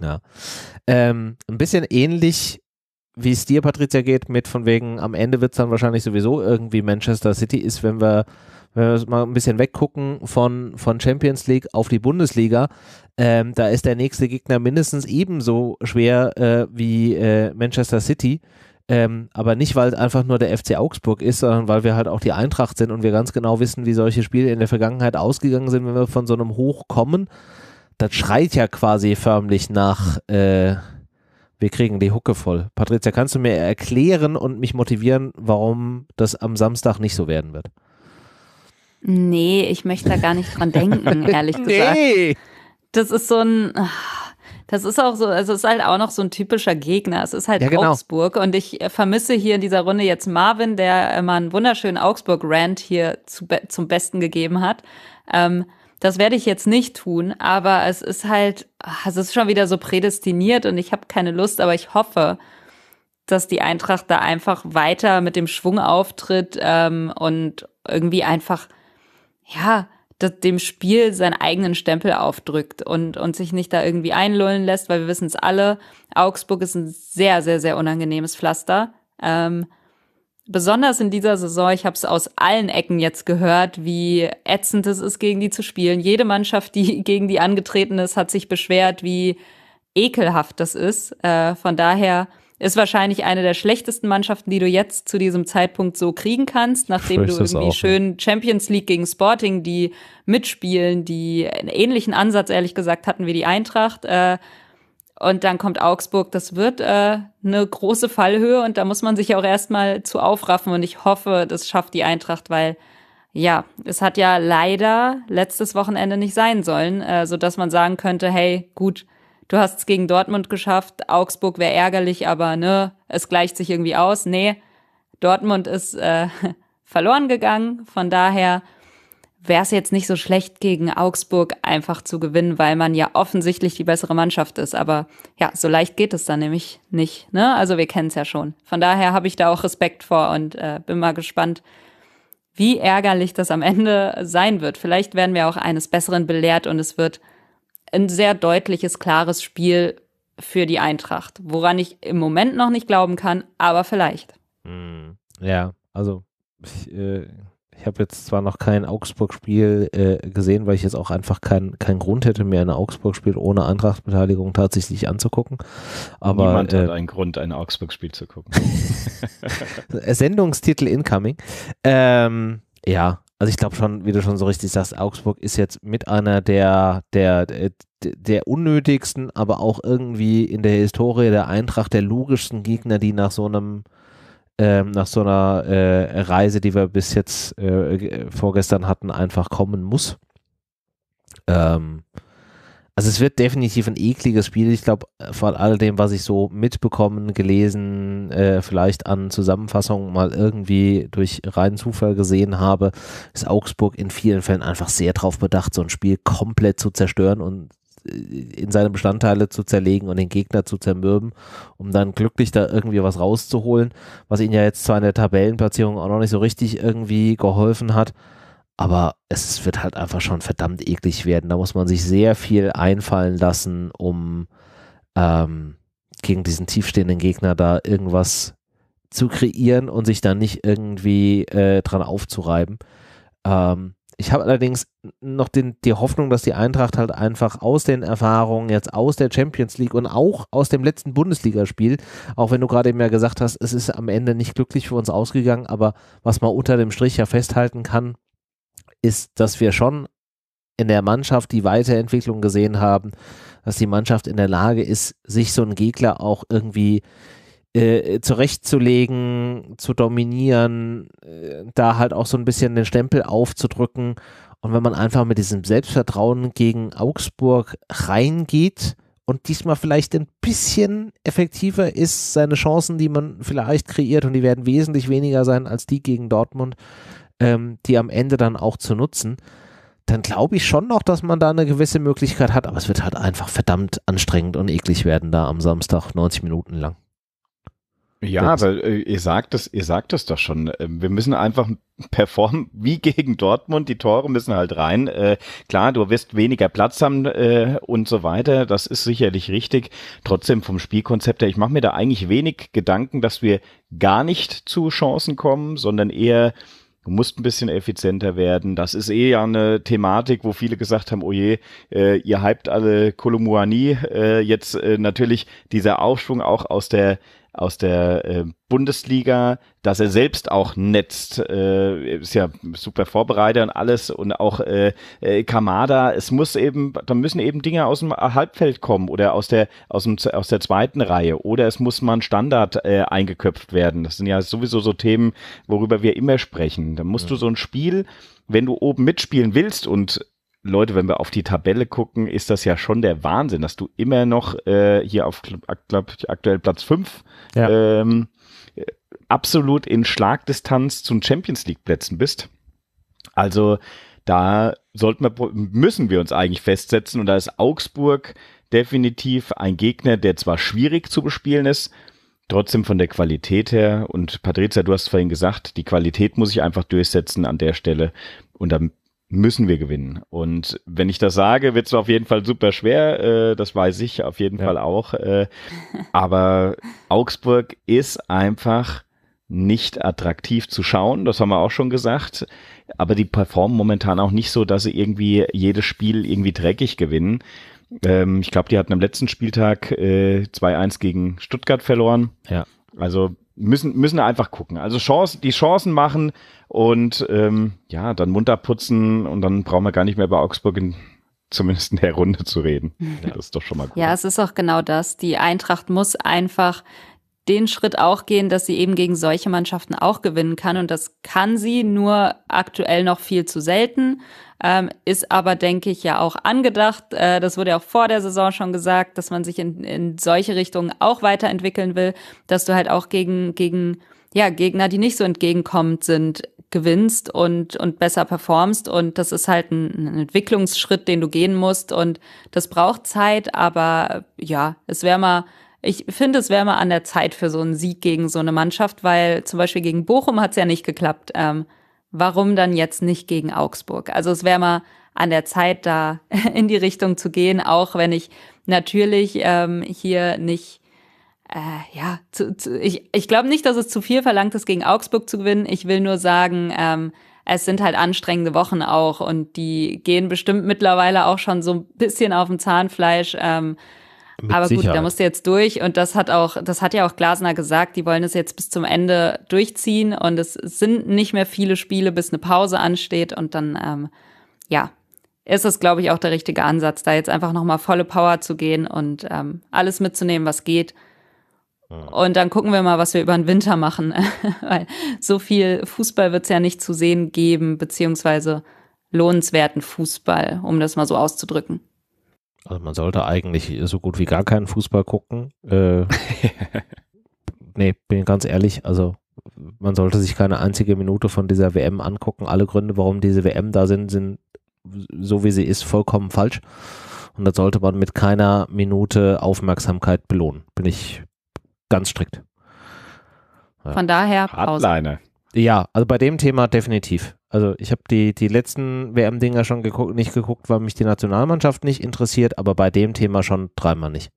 Ja. Ähm, ein bisschen ähnlich wie es dir, Patricia, geht, mit von wegen, am Ende wird es dann wahrscheinlich sowieso irgendwie Manchester City ist, wenn wir, wenn wir mal ein bisschen weggucken von, von Champions League auf die Bundesliga, ähm, da ist der nächste Gegner mindestens ebenso schwer äh, wie äh, Manchester City. Ähm, aber nicht, weil es einfach nur der FC Augsburg ist, sondern weil wir halt auch die Eintracht sind und wir ganz genau wissen, wie solche Spiele in der Vergangenheit ausgegangen sind, wenn wir von so einem Hoch kommen. Das schreit ja quasi förmlich nach äh, wir kriegen die Hucke voll. Patricia, kannst du mir erklären und mich motivieren, warum das am Samstag nicht so werden wird? Nee, ich möchte da gar nicht dran denken, ehrlich gesagt. Nee. Das ist so ein. Ah, das ist auch so, also es ist halt auch noch so ein typischer Gegner. Es ist halt ja, genau. Augsburg und ich äh, vermisse hier in dieser Runde jetzt Marvin, der immer einen wunderschönen Augsburg-Rant hier zu, zum Besten gegeben hat. Ähm, das werde ich jetzt nicht tun, aber es ist halt, ah, es ist schon wieder so prädestiniert und ich habe keine Lust, aber ich hoffe, dass die Eintracht da einfach weiter mit dem Schwung auftritt ähm, und irgendwie einfach, ja, dem Spiel seinen eigenen Stempel aufdrückt und, und sich nicht da irgendwie einlullen lässt, weil wir wissen es alle, Augsburg ist ein sehr, sehr, sehr unangenehmes Pflaster. Ähm, besonders in dieser Saison, ich habe es aus allen Ecken jetzt gehört, wie ätzend es ist, gegen die zu spielen. Jede Mannschaft, die gegen die angetreten ist, hat sich beschwert, wie ekelhaft das ist. Äh, von daher ist wahrscheinlich eine der schlechtesten Mannschaften, die du jetzt zu diesem Zeitpunkt so kriegen kannst, nachdem du irgendwie auch, schön Champions League gegen Sporting, die mitspielen, die einen ähnlichen Ansatz, ehrlich gesagt, hatten wie die Eintracht. Äh, und dann kommt Augsburg. Das wird äh, eine große Fallhöhe und da muss man sich auch erstmal zu aufraffen. Und ich hoffe, das schafft die Eintracht, weil ja, es hat ja leider letztes Wochenende nicht sein sollen, äh, sodass man sagen könnte, hey, gut, du hast es gegen Dortmund geschafft, Augsburg wäre ärgerlich, aber ne, es gleicht sich irgendwie aus. Nee, Dortmund ist äh, verloren gegangen, von daher wäre es jetzt nicht so schlecht, gegen Augsburg einfach zu gewinnen, weil man ja offensichtlich die bessere Mannschaft ist. Aber ja, so leicht geht es dann nämlich nicht. Ne? Also wir kennen es ja schon. Von daher habe ich da auch Respekt vor und äh, bin mal gespannt, wie ärgerlich das am Ende sein wird. Vielleicht werden wir auch eines Besseren belehrt und es wird ein sehr deutliches, klares Spiel für die Eintracht, woran ich im Moment noch nicht glauben kann, aber vielleicht. Hm. Ja, also ich, äh ich habe jetzt zwar noch kein Augsburg-Spiel äh, gesehen, weil ich jetzt auch einfach keinen kein Grund hätte, mir ein Augsburg-Spiel ohne Eintrachtsbeteiligung tatsächlich anzugucken. Aber, Niemand äh, hat einen Grund, ein Augsburg-Spiel zu gucken. Sendungstitel incoming. Ähm, ja, also ich glaube schon, wie du schon so richtig sagst, Augsburg ist jetzt mit einer der, der, der, der unnötigsten, aber auch irgendwie in der Historie der Eintracht der logischsten Gegner, die nach so einem ähm, nach so einer äh, Reise, die wir bis jetzt äh, äh, vorgestern hatten, einfach kommen muss. Ähm, also es wird definitiv ein ekliges Spiel. Ich glaube, äh, von all dem, was ich so mitbekommen, gelesen, äh, vielleicht an Zusammenfassungen mal irgendwie durch reinen Zufall gesehen habe, ist Augsburg in vielen Fällen einfach sehr darauf bedacht, so ein Spiel komplett zu zerstören und äh, in seine Bestandteile zu zerlegen und den Gegner zu zermürben, um dann glücklich da irgendwie was rauszuholen, was ihnen ja jetzt zwar in der Tabellenplatzierung auch noch nicht so richtig irgendwie geholfen hat, aber es wird halt einfach schon verdammt eklig werden. Da muss man sich sehr viel einfallen lassen, um ähm, gegen diesen tiefstehenden Gegner da irgendwas zu kreieren und sich dann nicht irgendwie äh, dran aufzureiben. Ähm, ich habe allerdings noch den, die Hoffnung, dass die Eintracht halt einfach aus den Erfahrungen jetzt aus der Champions League und auch aus dem letzten Bundesligaspiel, auch wenn du gerade eben ja gesagt hast, es ist am Ende nicht glücklich für uns ausgegangen, aber was man unter dem Strich ja festhalten kann, ist, dass wir schon in der Mannschaft die Weiterentwicklung gesehen haben, dass die Mannschaft in der Lage ist, sich so einen Gegner auch irgendwie äh, zurechtzulegen, zu dominieren, äh, da halt auch so ein bisschen den Stempel aufzudrücken. Und wenn man einfach mit diesem Selbstvertrauen gegen Augsburg reingeht und diesmal vielleicht ein bisschen effektiver ist, seine Chancen, die man vielleicht kreiert, und die werden wesentlich weniger sein als die gegen Dortmund, ähm, die am Ende dann auch zu nutzen, dann glaube ich schon noch, dass man da eine gewisse Möglichkeit hat. Aber es wird halt einfach verdammt anstrengend und eklig werden da am Samstag 90 Minuten lang. Ja, weil äh, ihr sagt es, ihr sagt es doch schon. Ähm, wir müssen einfach performen wie gegen Dortmund. Die Tore müssen halt rein. Äh, klar, du wirst weniger Platz haben äh, und so weiter. Das ist sicherlich richtig. Trotzdem vom Spielkonzept her, ich mache mir da eigentlich wenig Gedanken, dass wir gar nicht zu Chancen kommen, sondern eher Du musst ein bisschen effizienter werden. Das ist eh ja eine Thematik, wo viele gesagt haben, oh je, äh, ihr hypt alle Kolumuani. Äh, jetzt äh, natürlich dieser Aufschwung auch aus der aus der äh, Bundesliga, dass er selbst auch netzt, äh, ist ja super Vorbereiter und alles und auch äh, äh Kamada. Es muss eben, da müssen eben Dinge aus dem Halbfeld kommen oder aus der aus dem aus der zweiten Reihe oder es muss mal ein Standard äh, eingeköpft werden. Das sind ja sowieso so Themen, worüber wir immer sprechen. Da musst ja. du mhm. so ein Spiel wenn du oben mitspielen willst und Leute, wenn wir auf die Tabelle gucken, ist das ja schon der Wahnsinn, dass du immer noch äh, hier auf glaub, aktuell Platz 5 ja. ähm, äh, absolut in Schlagdistanz zu den Champions League Plätzen bist. Also da sollten wir, müssen wir uns eigentlich festsetzen und da ist Augsburg definitiv ein Gegner, der zwar schwierig zu bespielen ist, trotzdem von der Qualität her und Patrizia, du hast vorhin gesagt, die Qualität muss ich einfach durchsetzen an der Stelle und dann müssen wir gewinnen. Und wenn ich das sage, wird es auf jeden Fall super schwer. Äh, das weiß ich auf jeden ja. Fall auch. Äh, aber Augsburg ist einfach nicht attraktiv zu schauen. Das haben wir auch schon gesagt. Aber die performen momentan auch nicht so, dass sie irgendwie jedes Spiel irgendwie dreckig gewinnen. Ähm, ich glaube, die hatten am letzten Spieltag äh, 2-1 gegen Stuttgart verloren. Ja. Also müssen, müssen einfach gucken. Also Chancen, die Chancen machen und ähm, ja, dann munter putzen und dann brauchen wir gar nicht mehr bei Augsburg in, zumindest in der Runde zu reden. Ja. Das ist doch schon mal gut. Ja, es ist auch genau das. Die Eintracht muss einfach den Schritt auch gehen, dass sie eben gegen solche Mannschaften auch gewinnen kann. Und das kann sie nur aktuell noch viel zu selten ähm, ist aber, denke ich, ja auch angedacht. Äh, das wurde ja auch vor der Saison schon gesagt, dass man sich in, in solche Richtungen auch weiterentwickeln will, dass du halt auch gegen, gegen ja, Gegner, die nicht so entgegenkommend sind, gewinnst und, und besser performst. Und das ist halt ein, ein Entwicklungsschritt, den du gehen musst. Und das braucht Zeit, aber ja, es wäre mal, ich finde, es wäre mal an der Zeit für so einen Sieg gegen so eine Mannschaft, weil zum Beispiel gegen Bochum hat es ja nicht geklappt. Ähm, warum dann jetzt nicht gegen Augsburg? Also es wäre mal an der Zeit, da in die Richtung zu gehen, auch wenn ich natürlich ähm, hier nicht, äh, ja, zu, zu, ich, ich glaube nicht, dass es zu viel verlangt ist, gegen Augsburg zu gewinnen. Ich will nur sagen, ähm, es sind halt anstrengende Wochen auch und die gehen bestimmt mittlerweile auch schon so ein bisschen auf dem Zahnfleisch. Ähm, mit Aber Sicherheit. gut, da musst du jetzt durch und das hat auch, das hat ja auch Glasner gesagt, die wollen es jetzt bis zum Ende durchziehen und es sind nicht mehr viele Spiele, bis eine Pause ansteht und dann, ähm, ja, ist es, glaube ich, auch der richtige Ansatz, da jetzt einfach nochmal volle Power zu gehen und ähm, alles mitzunehmen, was geht. Und dann gucken wir mal, was wir über den Winter machen, weil so viel Fußball wird es ja nicht zu sehen geben, beziehungsweise lohnenswerten Fußball, um das mal so auszudrücken. Also man sollte eigentlich so gut wie gar keinen Fußball gucken. Äh, nee, bin ganz ehrlich, also man sollte sich keine einzige Minute von dieser WM angucken. Alle Gründe, warum diese WM da sind, sind so wie sie ist, vollkommen falsch. Und das sollte man mit keiner Minute Aufmerksamkeit belohnen. Bin ich ganz strikt. Von daher Hardline. Pause. Ja, also bei dem Thema definitiv. Also ich habe die, die letzten WM-Dinger schon geguckt, nicht geguckt, weil mich die Nationalmannschaft nicht interessiert, aber bei dem Thema schon dreimal nicht.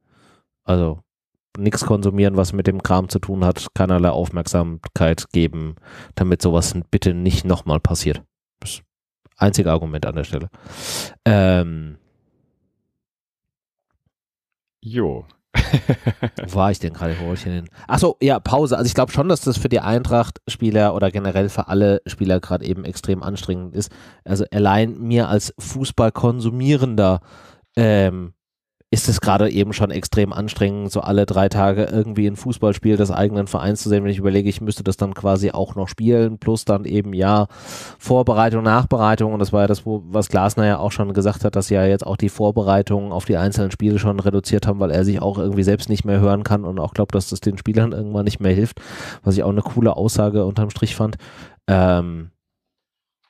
Also nichts konsumieren, was mit dem Kram zu tun hat, keinerlei Aufmerksamkeit geben, damit sowas bitte nicht nochmal passiert. Das einzige Argument an der Stelle. Ähm, jo, wo war ich denn gerade? Wo wollte ich denn hin? Achso, ja, Pause. Also ich glaube schon, dass das für die Eintracht-Spieler oder generell für alle Spieler gerade eben extrem anstrengend ist. Also allein mir als Fußball konsumierender ähm, ist es gerade eben schon extrem anstrengend, so alle drei Tage irgendwie ein Fußballspiel des eigenen Vereins zu sehen, wenn ich überlege, ich müsste das dann quasi auch noch spielen, plus dann eben ja Vorbereitung, Nachbereitung und das war ja das, was Glasner ja auch schon gesagt hat, dass sie ja jetzt auch die Vorbereitungen auf die einzelnen Spiele schon reduziert haben, weil er sich auch irgendwie selbst nicht mehr hören kann und auch glaubt, dass das den Spielern irgendwann nicht mehr hilft, was ich auch eine coole Aussage unterm Strich fand. Ähm,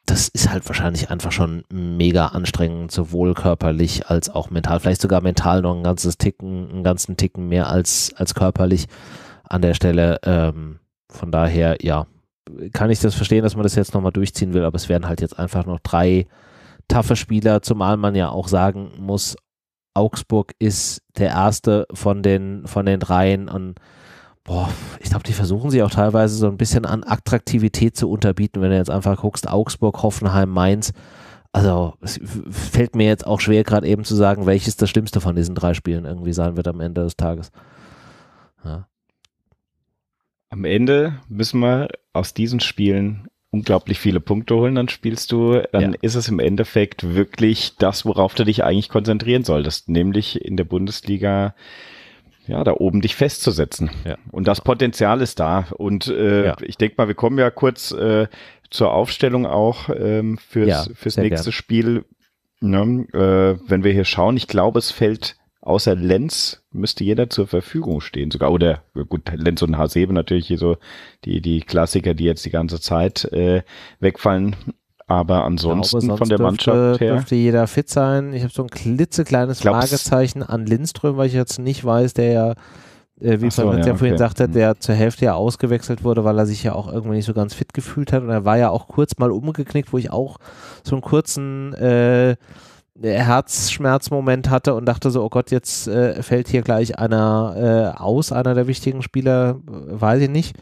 das ist halt wahrscheinlich einfach schon mega anstrengend, sowohl körperlich als auch mental. Vielleicht sogar mental noch ein ganzes Ticken, einen ganzen Ticken mehr als, als körperlich an der Stelle. Ähm, von daher, ja, kann ich das verstehen, dass man das jetzt nochmal durchziehen will, aber es werden halt jetzt einfach noch drei taffe Spieler, zumal man ja auch sagen muss, Augsburg ist der erste von den, von den dreien und boah, ich glaube, die versuchen sie auch teilweise so ein bisschen an Attraktivität zu unterbieten, wenn du jetzt einfach guckst, Augsburg, Hoffenheim, Mainz. Also es fällt mir jetzt auch schwer, gerade eben zu sagen, welches das Schlimmste von diesen drei Spielen irgendwie sein wird am Ende des Tages. Ja. Am Ende müssen wir aus diesen Spielen unglaublich viele Punkte holen, dann spielst du, dann ja. ist es im Endeffekt wirklich das, worauf du dich eigentlich konzentrieren solltest, nämlich in der Bundesliga ja, da oben dich festzusetzen. Ja. Und das Potenzial ist da. Und äh, ja. ich denke mal, wir kommen ja kurz äh, zur Aufstellung auch ähm, fürs, ja, fürs nächste gern. Spiel. Ne? Äh, wenn wir hier schauen, ich glaube, es fällt außer Lenz müsste jeder zur Verfügung stehen sogar. Oder gut, Lenz und Hasebe natürlich hier so die, die Klassiker, die jetzt die ganze Zeit äh, wegfallen. Aber ansonsten glaube, von der dürfte, Mannschaft her. dürfte jeder fit sein. Ich habe so ein klitzekleines glaub's. Fragezeichen an Lindström, weil ich jetzt nicht weiß, der ja, äh, wie Ach so, man ja, okay. vorhin sagte, mhm. der zur Hälfte ja ausgewechselt wurde, weil er sich ja auch irgendwie nicht so ganz fit gefühlt hat. Und er war ja auch kurz mal umgeknickt, wo ich auch so einen kurzen äh, Herzschmerzmoment hatte und dachte so, oh Gott, jetzt äh, fällt hier gleich einer äh, aus, einer der wichtigen Spieler, äh, weiß ich nicht.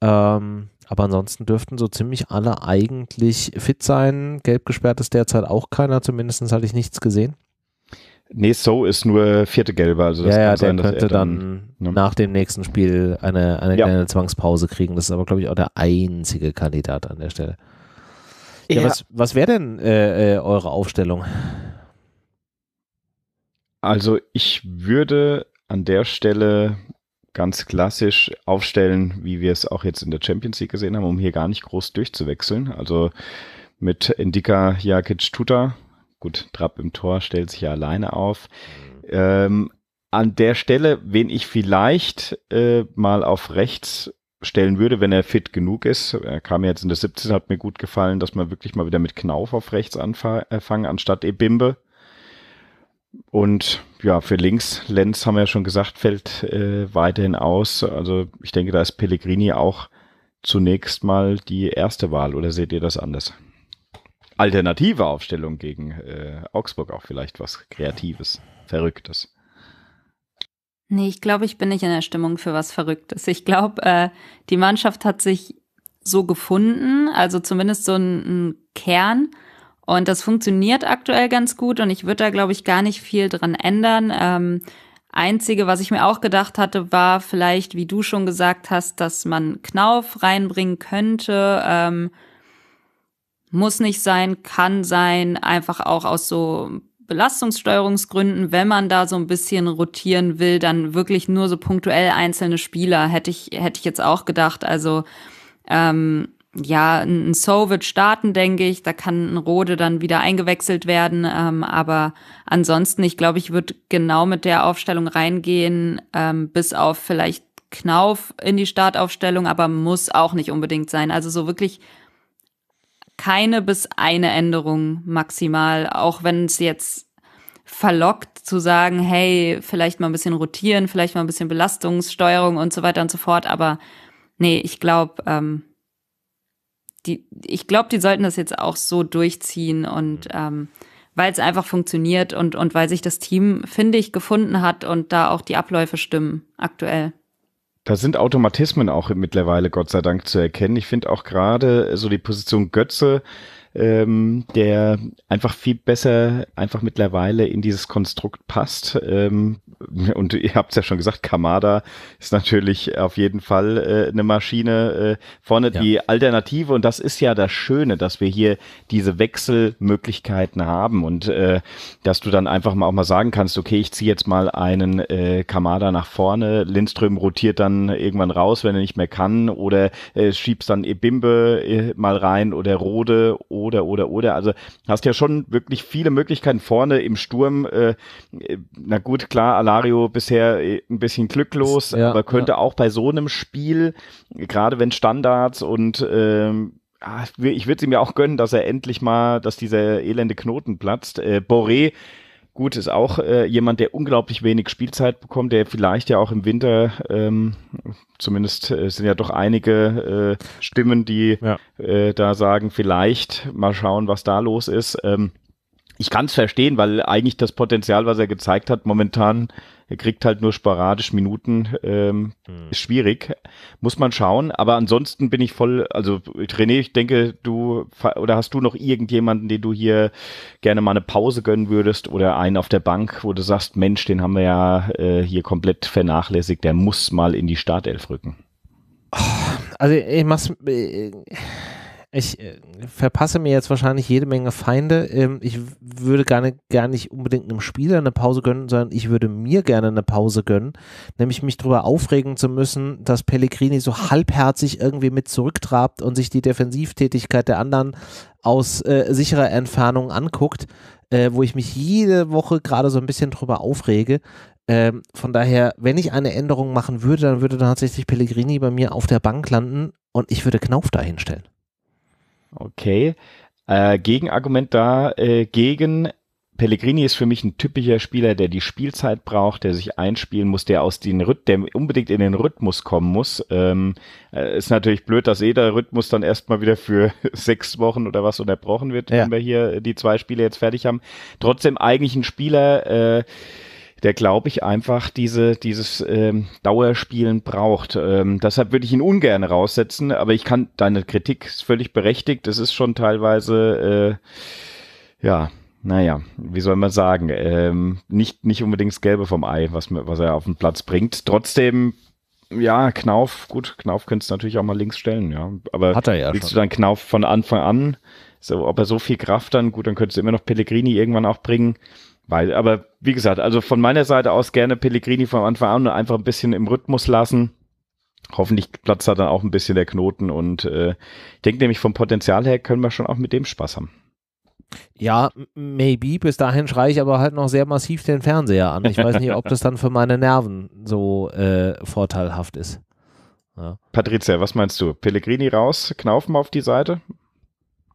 Ähm, aber ansonsten dürften so ziemlich alle eigentlich fit sein. Gelb gesperrt ist derzeit auch keiner, zumindest hatte ich nichts gesehen. Nee, So ist nur vierte Gelbe. Also das ja, ja, sein, der könnte dann, dann, ne nach dem nächsten Spiel eine, eine ja. kleine Zwangspause kriegen. Das ist aber, glaube ich, auch der einzige Kandidat an der Stelle. Ja, ja. was, was wäre denn äh, äh, eure Aufstellung? Also ich würde an der Stelle ganz klassisch aufstellen, wie wir es auch jetzt in der Champions League gesehen haben, um hier gar nicht groß durchzuwechseln. Also mit Indika Jakic Tuta, gut, Trapp im Tor stellt sich ja alleine auf. Ähm, an der Stelle, wen ich vielleicht äh, mal auf rechts stellen würde, wenn er fit genug ist. Er kam jetzt in der 17, hat mir gut gefallen, dass man wirklich mal wieder mit Knauf auf rechts anfangen, äh, anstatt Ebimbe. Und ja, für links, Lenz haben wir ja schon gesagt, fällt äh, weiterhin aus. Also ich denke, da ist Pellegrini auch zunächst mal die erste Wahl oder seht ihr das anders? Alternative Aufstellung gegen äh, Augsburg auch vielleicht was Kreatives, Verrücktes. Nee, ich glaube, ich bin nicht in der Stimmung für was Verrücktes. Ich glaube, äh, die Mannschaft hat sich so gefunden, also zumindest so einen Kern, und das funktioniert aktuell ganz gut und ich würde da, glaube ich, gar nicht viel dran ändern. Ähm, Einzige, was ich mir auch gedacht hatte, war vielleicht, wie du schon gesagt hast, dass man Knauf reinbringen könnte. Ähm, muss nicht sein, kann sein, einfach auch aus so Belastungssteuerungsgründen, wenn man da so ein bisschen rotieren will, dann wirklich nur so punktuell einzelne Spieler, hätte ich, hätte ich jetzt auch gedacht. Also ähm, ja, ein So wird starten, denke ich. Da kann ein Rode dann wieder eingewechselt werden. Ähm, aber ansonsten, ich glaube, ich würde genau mit der Aufstellung reingehen, ähm, bis auf vielleicht Knauf in die Startaufstellung, aber muss auch nicht unbedingt sein. Also so wirklich keine bis eine Änderung maximal, auch wenn es jetzt verlockt zu sagen, hey, vielleicht mal ein bisschen rotieren, vielleicht mal ein bisschen Belastungssteuerung und so weiter und so fort. Aber nee, ich glaube, ähm, die, ich glaube, die sollten das jetzt auch so durchziehen und mhm. ähm, weil es einfach funktioniert und, und weil sich das Team, finde ich, gefunden hat und da auch die Abläufe stimmen aktuell. Da sind Automatismen auch mittlerweile, Gott sei Dank, zu erkennen. Ich finde auch gerade so die Position Götze, ähm, der einfach viel besser einfach mittlerweile in dieses Konstrukt passt. Ähm, und ihr habt es ja schon gesagt, Kamada ist natürlich auf jeden Fall äh, eine Maschine. Äh, vorne ja. die Alternative und das ist ja das Schöne, dass wir hier diese Wechselmöglichkeiten haben und äh, dass du dann einfach mal auch mal sagen kannst, okay, ich ziehe jetzt mal einen äh, Kamada nach vorne, Lindström rotiert dann irgendwann raus, wenn er nicht mehr kann oder äh, schiebst dann Ebimbe äh, mal rein oder Rode oder, oder, oder. Also hast ja schon wirklich viele Möglichkeiten vorne im Sturm. Äh, äh na gut, klar, Alario bisher äh, ein bisschen glücklos, ja, aber könnte ja. auch bei so einem Spiel, gerade wenn Standards und ähm, ah, ich würde es ihm ja auch gönnen, dass er endlich mal, dass dieser elende Knoten platzt. Äh, Boré Gut, ist auch äh, jemand, der unglaublich wenig Spielzeit bekommt, der vielleicht ja auch im Winter, ähm, zumindest äh, sind ja doch einige äh, Stimmen, die ja. Äh, da sagen, vielleicht mal schauen, was da los ist. Ähm, ich kann es verstehen, weil eigentlich das Potenzial, was er gezeigt hat, momentan, er kriegt halt nur sporadisch Minuten, ähm, hm. ist schwierig, muss man schauen. Aber ansonsten bin ich voll, also René, ich denke, du, oder hast du noch irgendjemanden, den du hier gerne mal eine Pause gönnen würdest oder einen auf der Bank, wo du sagst, Mensch, den haben wir ja äh, hier komplett vernachlässigt, der muss mal in die Startelf rücken. Oh, also ich mach's, Äh, ich äh, verpasse mir jetzt wahrscheinlich jede Menge Feinde. Ähm, ich würde gar nicht, gar nicht unbedingt einem Spieler eine Pause gönnen, sondern ich würde mir gerne eine Pause gönnen, nämlich mich darüber aufregen zu müssen, dass Pellegrini so halbherzig irgendwie mit zurücktrabt und sich die Defensivtätigkeit der anderen aus äh, sicherer Entfernung anguckt, äh, wo ich mich jede Woche gerade so ein bisschen drüber aufrege. Ähm, von daher, wenn ich eine Änderung machen würde, dann würde tatsächlich Pellegrini bei mir auf der Bank landen und ich würde Knauf dahin stellen. Okay. Äh, Gegenargument da äh, gegen Pellegrini ist für mich ein typischer Spieler, der die Spielzeit braucht, der sich einspielen muss, der aus den Rhyth der unbedingt in den Rhythmus kommen muss. Ähm, äh, ist natürlich blöd, dass jeder Rhythmus dann erstmal wieder für sechs Wochen oder was unterbrochen wird, ja. wenn wir hier die zwei Spiele jetzt fertig haben. Trotzdem eigentlich ein Spieler, äh, der, glaube ich, einfach diese, dieses ähm, Dauerspielen braucht. Ähm, deshalb würde ich ihn ungern raussetzen, aber ich kann, deine Kritik ist völlig berechtigt. Es ist schon teilweise, äh, ja, naja, wie soll man sagen, ähm, nicht, nicht unbedingt das Gelbe vom Ei, was, was er auf den Platz bringt. Trotzdem ja, Knauf, gut, Knauf könntest du natürlich auch mal links stellen, ja. Aber Hat er ja willst schon. du dann Knauf von Anfang an, so, ob er so viel Kraft dann, gut, dann könntest du immer noch Pellegrini irgendwann auch bringen. Weil, aber wie gesagt, also von meiner Seite aus gerne Pellegrini von Anfang an und einfach ein bisschen im Rhythmus lassen. Hoffentlich platzt da dann auch ein bisschen der Knoten und äh, ich denke nämlich vom Potenzial her können wir schon auch mit dem Spaß haben. Ja, maybe. Bis dahin schreie ich aber halt noch sehr massiv den Fernseher an. Ich weiß nicht, ob das dann für meine Nerven so äh, vorteilhaft ist. Ja. Patricia, was meinst du? Pellegrini raus, Knaufen auf die Seite?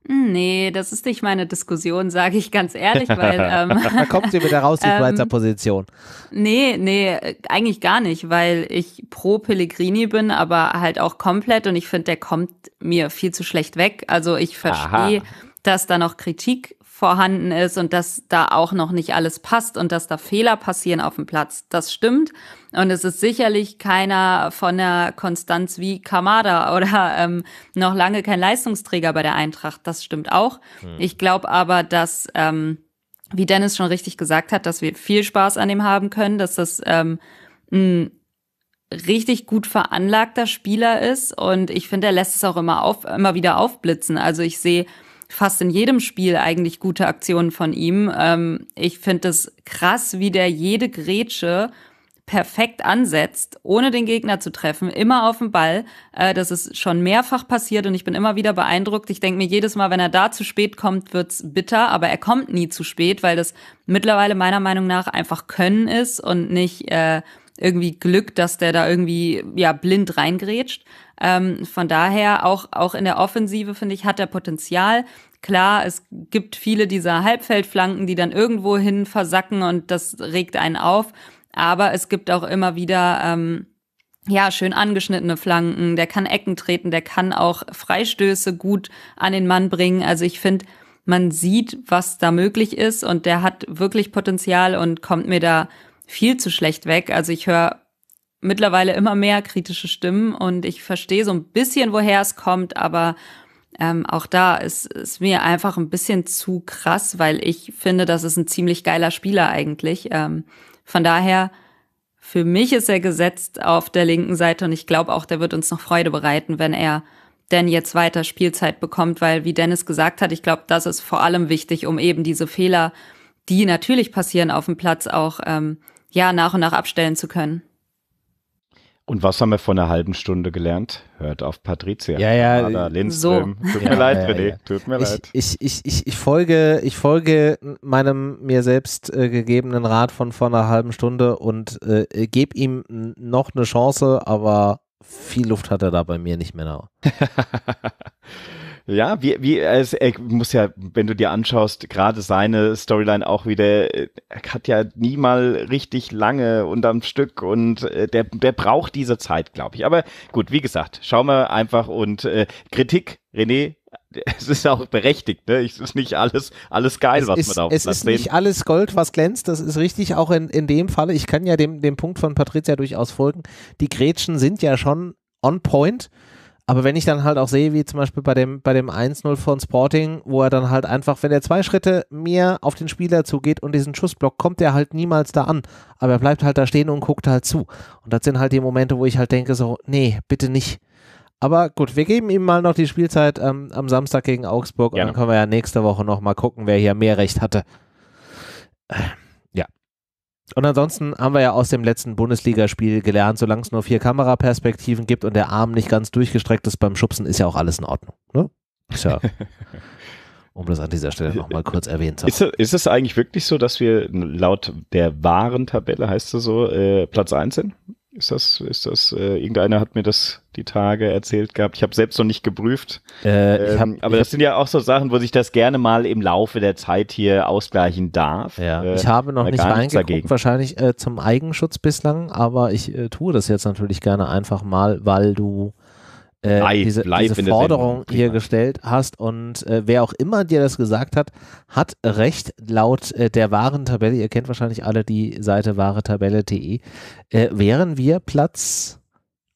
Hm, nee, das ist nicht meine Diskussion, sage ich ganz ehrlich, weil. Ähm, da kommt sie wieder raus, die ähm, Schweizer Position. Nee, nee, eigentlich gar nicht, weil ich pro Pellegrini bin, aber halt auch komplett und ich finde, der kommt mir viel zu schlecht weg. Also ich verstehe, dass da noch Kritik vorhanden ist und dass da auch noch nicht alles passt und dass da Fehler passieren auf dem Platz. Das stimmt. Und es ist sicherlich keiner von der Konstanz wie Kamada oder ähm, noch lange kein Leistungsträger bei der Eintracht. Das stimmt auch. Mhm. Ich glaube aber, dass, ähm, wie Dennis schon richtig gesagt hat, dass wir viel Spaß an dem haben können, dass das ähm, ein richtig gut veranlagter Spieler ist. Und ich finde, er lässt es auch immer, auf, immer wieder aufblitzen. Also ich sehe fast in jedem Spiel eigentlich gute Aktionen von ihm. Ähm, ich finde es krass, wie der jede Grätsche perfekt ansetzt, ohne den Gegner zu treffen, immer auf den Ball. Äh, das ist schon mehrfach passiert und ich bin immer wieder beeindruckt. Ich denke mir jedes Mal, wenn er da zu spät kommt, wird's bitter, aber er kommt nie zu spät, weil das mittlerweile meiner Meinung nach einfach Können ist und nicht äh, irgendwie Glück, dass der da irgendwie ja blind reingrätscht. Ähm, von daher auch auch in der Offensive finde ich hat er Potenzial. Klar, es gibt viele dieser Halbfeldflanken, die dann irgendwo hin versacken und das regt einen auf. Aber es gibt auch immer wieder ähm, ja, schön angeschnittene Flanken, der kann Ecken treten, der kann auch Freistöße gut an den Mann bringen. Also ich finde, man sieht, was da möglich ist und der hat wirklich Potenzial und kommt mir da viel zu schlecht weg. Also ich höre mittlerweile immer mehr kritische Stimmen und ich verstehe so ein bisschen, woher es kommt, aber ähm, auch da ist es mir einfach ein bisschen zu krass, weil ich finde, das ist ein ziemlich geiler Spieler eigentlich. Ähm, von daher, für mich ist er gesetzt auf der linken Seite und ich glaube auch, der wird uns noch Freude bereiten, wenn er denn jetzt weiter Spielzeit bekommt, weil wie Dennis gesagt hat, ich glaube, das ist vor allem wichtig, um eben diese Fehler, die natürlich passieren auf dem Platz, auch ähm, ja nach und nach abstellen zu können. Und was haben wir vor einer halben Stunde gelernt? Hört auf Patricia. Ja, ja. Ada So. Tut mir ja, leid, ja, René. Ja. Tut mir ich, leid. Ich, ich, ich, ich, folge, ich folge meinem mir selbst äh, gegebenen Rat von vor einer halben Stunde und äh, gebe ihm noch eine Chance, aber viel Luft hat er da bei mir nicht mehr. Ja, wie, wie, es also, muss ja, wenn du dir anschaust, gerade seine Storyline auch wieder, er hat ja nie mal richtig lange unterm Stück und äh, der, der braucht diese Zeit, glaube ich. Aber gut, wie gesagt, schauen wir einfach und äh, Kritik, René, es ist auch berechtigt, ne? Es ist nicht alles, alles geil, es was ist, man da auf Es ist sehen. nicht alles Gold, was glänzt, das ist richtig, auch in, in dem Falle. Ich kann ja dem, dem Punkt von Patricia durchaus folgen. Die Gretchen sind ja schon on point. Aber wenn ich dann halt auch sehe, wie zum Beispiel bei dem, bei dem 1-0 von Sporting, wo er dann halt einfach, wenn er zwei Schritte mehr auf den Spieler zugeht und diesen Schussblock, kommt er halt niemals da an. Aber er bleibt halt da stehen und guckt halt zu. Und das sind halt die Momente, wo ich halt denke, so, nee, bitte nicht. Aber gut, wir geben ihm mal noch die Spielzeit ähm, am Samstag gegen Augsburg Gerne. und dann können wir ja nächste Woche nochmal gucken, wer hier mehr Recht hatte. Ähm. Und ansonsten haben wir ja aus dem letzten Bundesligaspiel gelernt, solange es nur vier Kameraperspektiven gibt und der Arm nicht ganz durchgestreckt ist beim Schubsen, ist ja auch alles in Ordnung. Ne? Tja. um das an dieser Stelle nochmal kurz erwähnt zu haben. Ist, ist, es eigentlich wirklich so, dass wir laut der wahren Tabelle, heißt es so, äh, Platz 1 sind? Ist das, ist das, äh, irgendeiner hat mir das die Tage erzählt gehabt. Ich habe selbst noch nicht geprüft. Äh, ich ähm, hab, ähm, aber ich das sind ja auch so Sachen, wo sich das gerne mal im Laufe der Zeit hier ausgleichen darf. Ja. Äh, ich habe noch nicht reingeguckt, wahrscheinlich äh, zum Eigenschutz bislang, aber ich äh, tue das jetzt natürlich gerne einfach mal, weil du äh, bleib, diese, bleib diese Forderung hier gestellt hast. Und äh, wer auch immer dir das gesagt hat, hat recht laut äh, der wahren Tabelle. Ihr kennt wahrscheinlich alle die Seite wahretabelle.de. Äh, wären wir Platz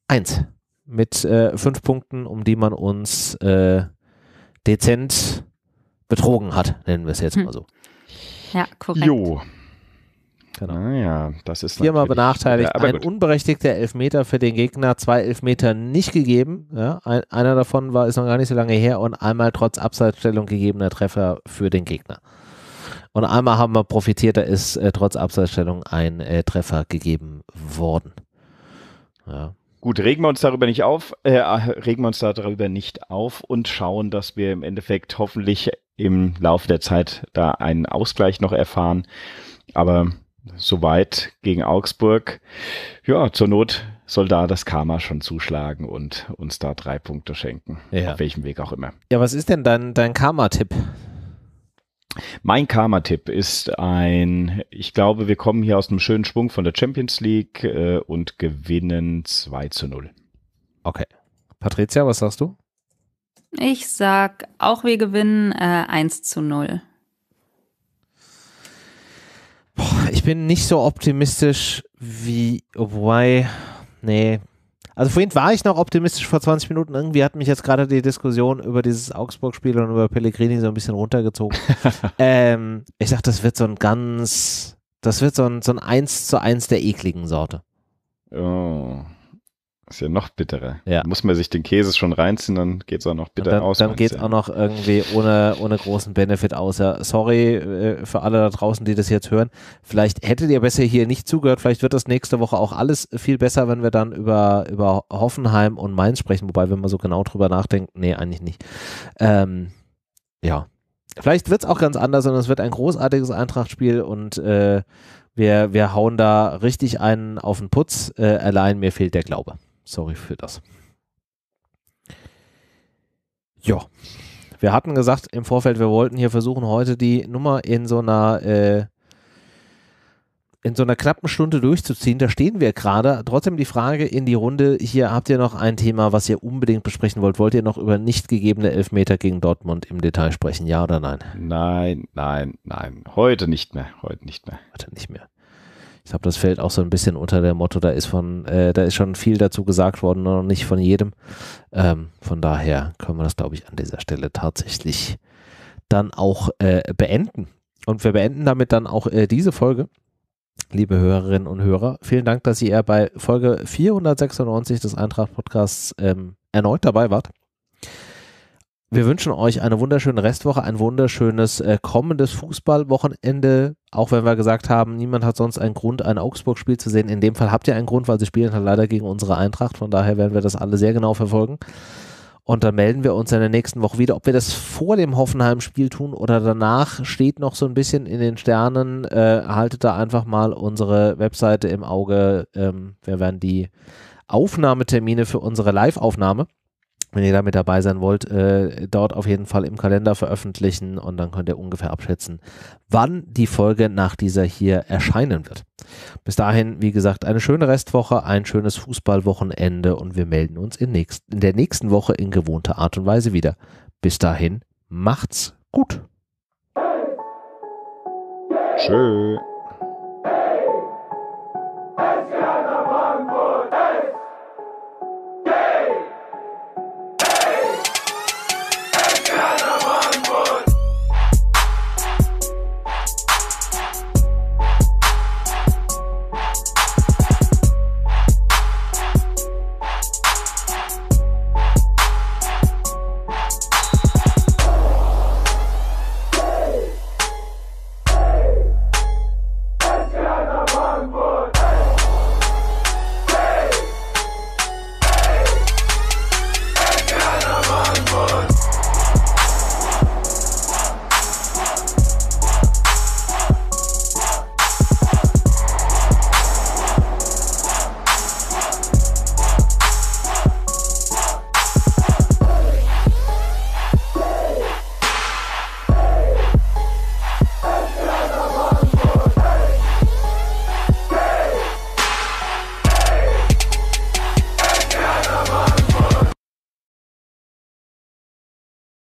1 mit äh, fünf Punkten, um die man uns äh, dezent betrogen hat, nennen wir es jetzt hm. mal so. Ja, korrekt. Jo genau. Naja, ah das ist Viermal benachteiligt. Ja, ein gut. unberechtigter Elfmeter für den Gegner, zwei Elfmeter nicht gegeben. Ja, ein, einer davon war, ist noch gar nicht so lange her und einmal trotz Abseitsstellung gegebener Treffer für den Gegner. Und einmal haben wir profitiert, da ist äh, trotz Abseitsstellung ein äh, Treffer gegeben worden. Ja. Gut, regen wir uns darüber nicht auf, äh, regen wir uns darüber nicht auf und schauen, dass wir im Endeffekt hoffentlich im Laufe der Zeit da einen Ausgleich noch erfahren. Aber soweit gegen Augsburg. Ja, zur Not soll da das Karma schon zuschlagen und uns da drei Punkte schenken. Ja. Auf welchem Weg auch immer. Ja, was ist denn dein, dein Karma-Tipp? Mein Karma-Tipp ist ein, ich glaube, wir kommen hier aus einem schönen Schwung von der Champions League äh, und gewinnen 2 zu 0. Okay. Patricia, was sagst du? Ich sag auch, wir gewinnen äh, 1 zu 0. Boah, ich bin nicht so optimistisch wie, wobei, nee. Also vorhin war ich noch optimistisch vor 20 Minuten. Irgendwie hat mich jetzt gerade die Diskussion über dieses Augsburg-Spiel und über Pellegrini so ein bisschen runtergezogen. ähm, ich dachte, das wird so ein ganz, das wird so ein, so ein 1 zu 1 der ekligen Sorte. Oh. Ist ja noch bitterer. Ja. Muss man sich den Käse schon reinziehen, dann geht es auch noch bitter dann, aus. Dann geht es ja. auch noch irgendwie ohne, ohne großen Benefit aus. Ja, sorry äh, für alle da draußen, die das jetzt hören. Vielleicht hättet ihr besser hier nicht zugehört. Vielleicht wird das nächste Woche auch alles viel besser, wenn wir dann über, über Hoffenheim und Mainz sprechen. Wobei, wenn man so genau drüber nachdenkt, nee, eigentlich nicht. Ähm, ja. Vielleicht wird es auch ganz anders und es wird ein großartiges Eintrachtspiel und äh, wir, wir hauen da richtig einen auf den Putz. Äh, allein mir fehlt der Glaube. Sorry für das. Ja. Wir hatten gesagt im Vorfeld, wir wollten hier versuchen, heute die Nummer in so einer äh, in so einer knappen Stunde durchzuziehen. Da stehen wir gerade. Trotzdem die Frage in die Runde: Hier habt ihr noch ein Thema, was ihr unbedingt besprechen wollt. Wollt ihr noch über nicht gegebene Elfmeter gegen Dortmund im Detail sprechen? Ja oder nein? Nein, nein, nein. Heute nicht mehr. Heute nicht mehr. Heute nicht mehr. Ich glaube, das fällt auch so ein bisschen unter dem Motto, da ist von, äh, da ist schon viel dazu gesagt worden, noch nicht von jedem. Ähm, von daher können wir das, glaube ich, an dieser Stelle tatsächlich dann auch äh, beenden. Und wir beenden damit dann auch äh, diese Folge. Liebe Hörerinnen und Hörer, vielen Dank, dass ihr bei Folge 496 des Eintracht-Podcasts ähm, erneut dabei wart. Wir wünschen euch eine wunderschöne Restwoche, ein wunderschönes äh, kommendes Fußballwochenende. Auch wenn wir gesagt haben, niemand hat sonst einen Grund, ein Augsburg-Spiel zu sehen. In dem Fall habt ihr einen Grund, weil sie spielen halt leider gegen unsere Eintracht. Von daher werden wir das alle sehr genau verfolgen. Und dann melden wir uns in der nächsten Woche wieder. Ob wir das vor dem Hoffenheim-Spiel tun oder danach, steht noch so ein bisschen in den Sternen. Äh, haltet da einfach mal unsere Webseite im Auge. Ähm, wir werden die Aufnahmetermine für unsere Live-Aufnahme wenn ihr damit dabei sein wollt, äh, dort auf jeden Fall im Kalender veröffentlichen und dann könnt ihr ungefähr abschätzen, wann die Folge nach dieser hier erscheinen wird. Bis dahin, wie gesagt, eine schöne Restwoche, ein schönes Fußballwochenende und wir melden uns in, nächst, in der nächsten Woche in gewohnter Art und Weise wieder. Bis dahin, macht's gut. Tschüss.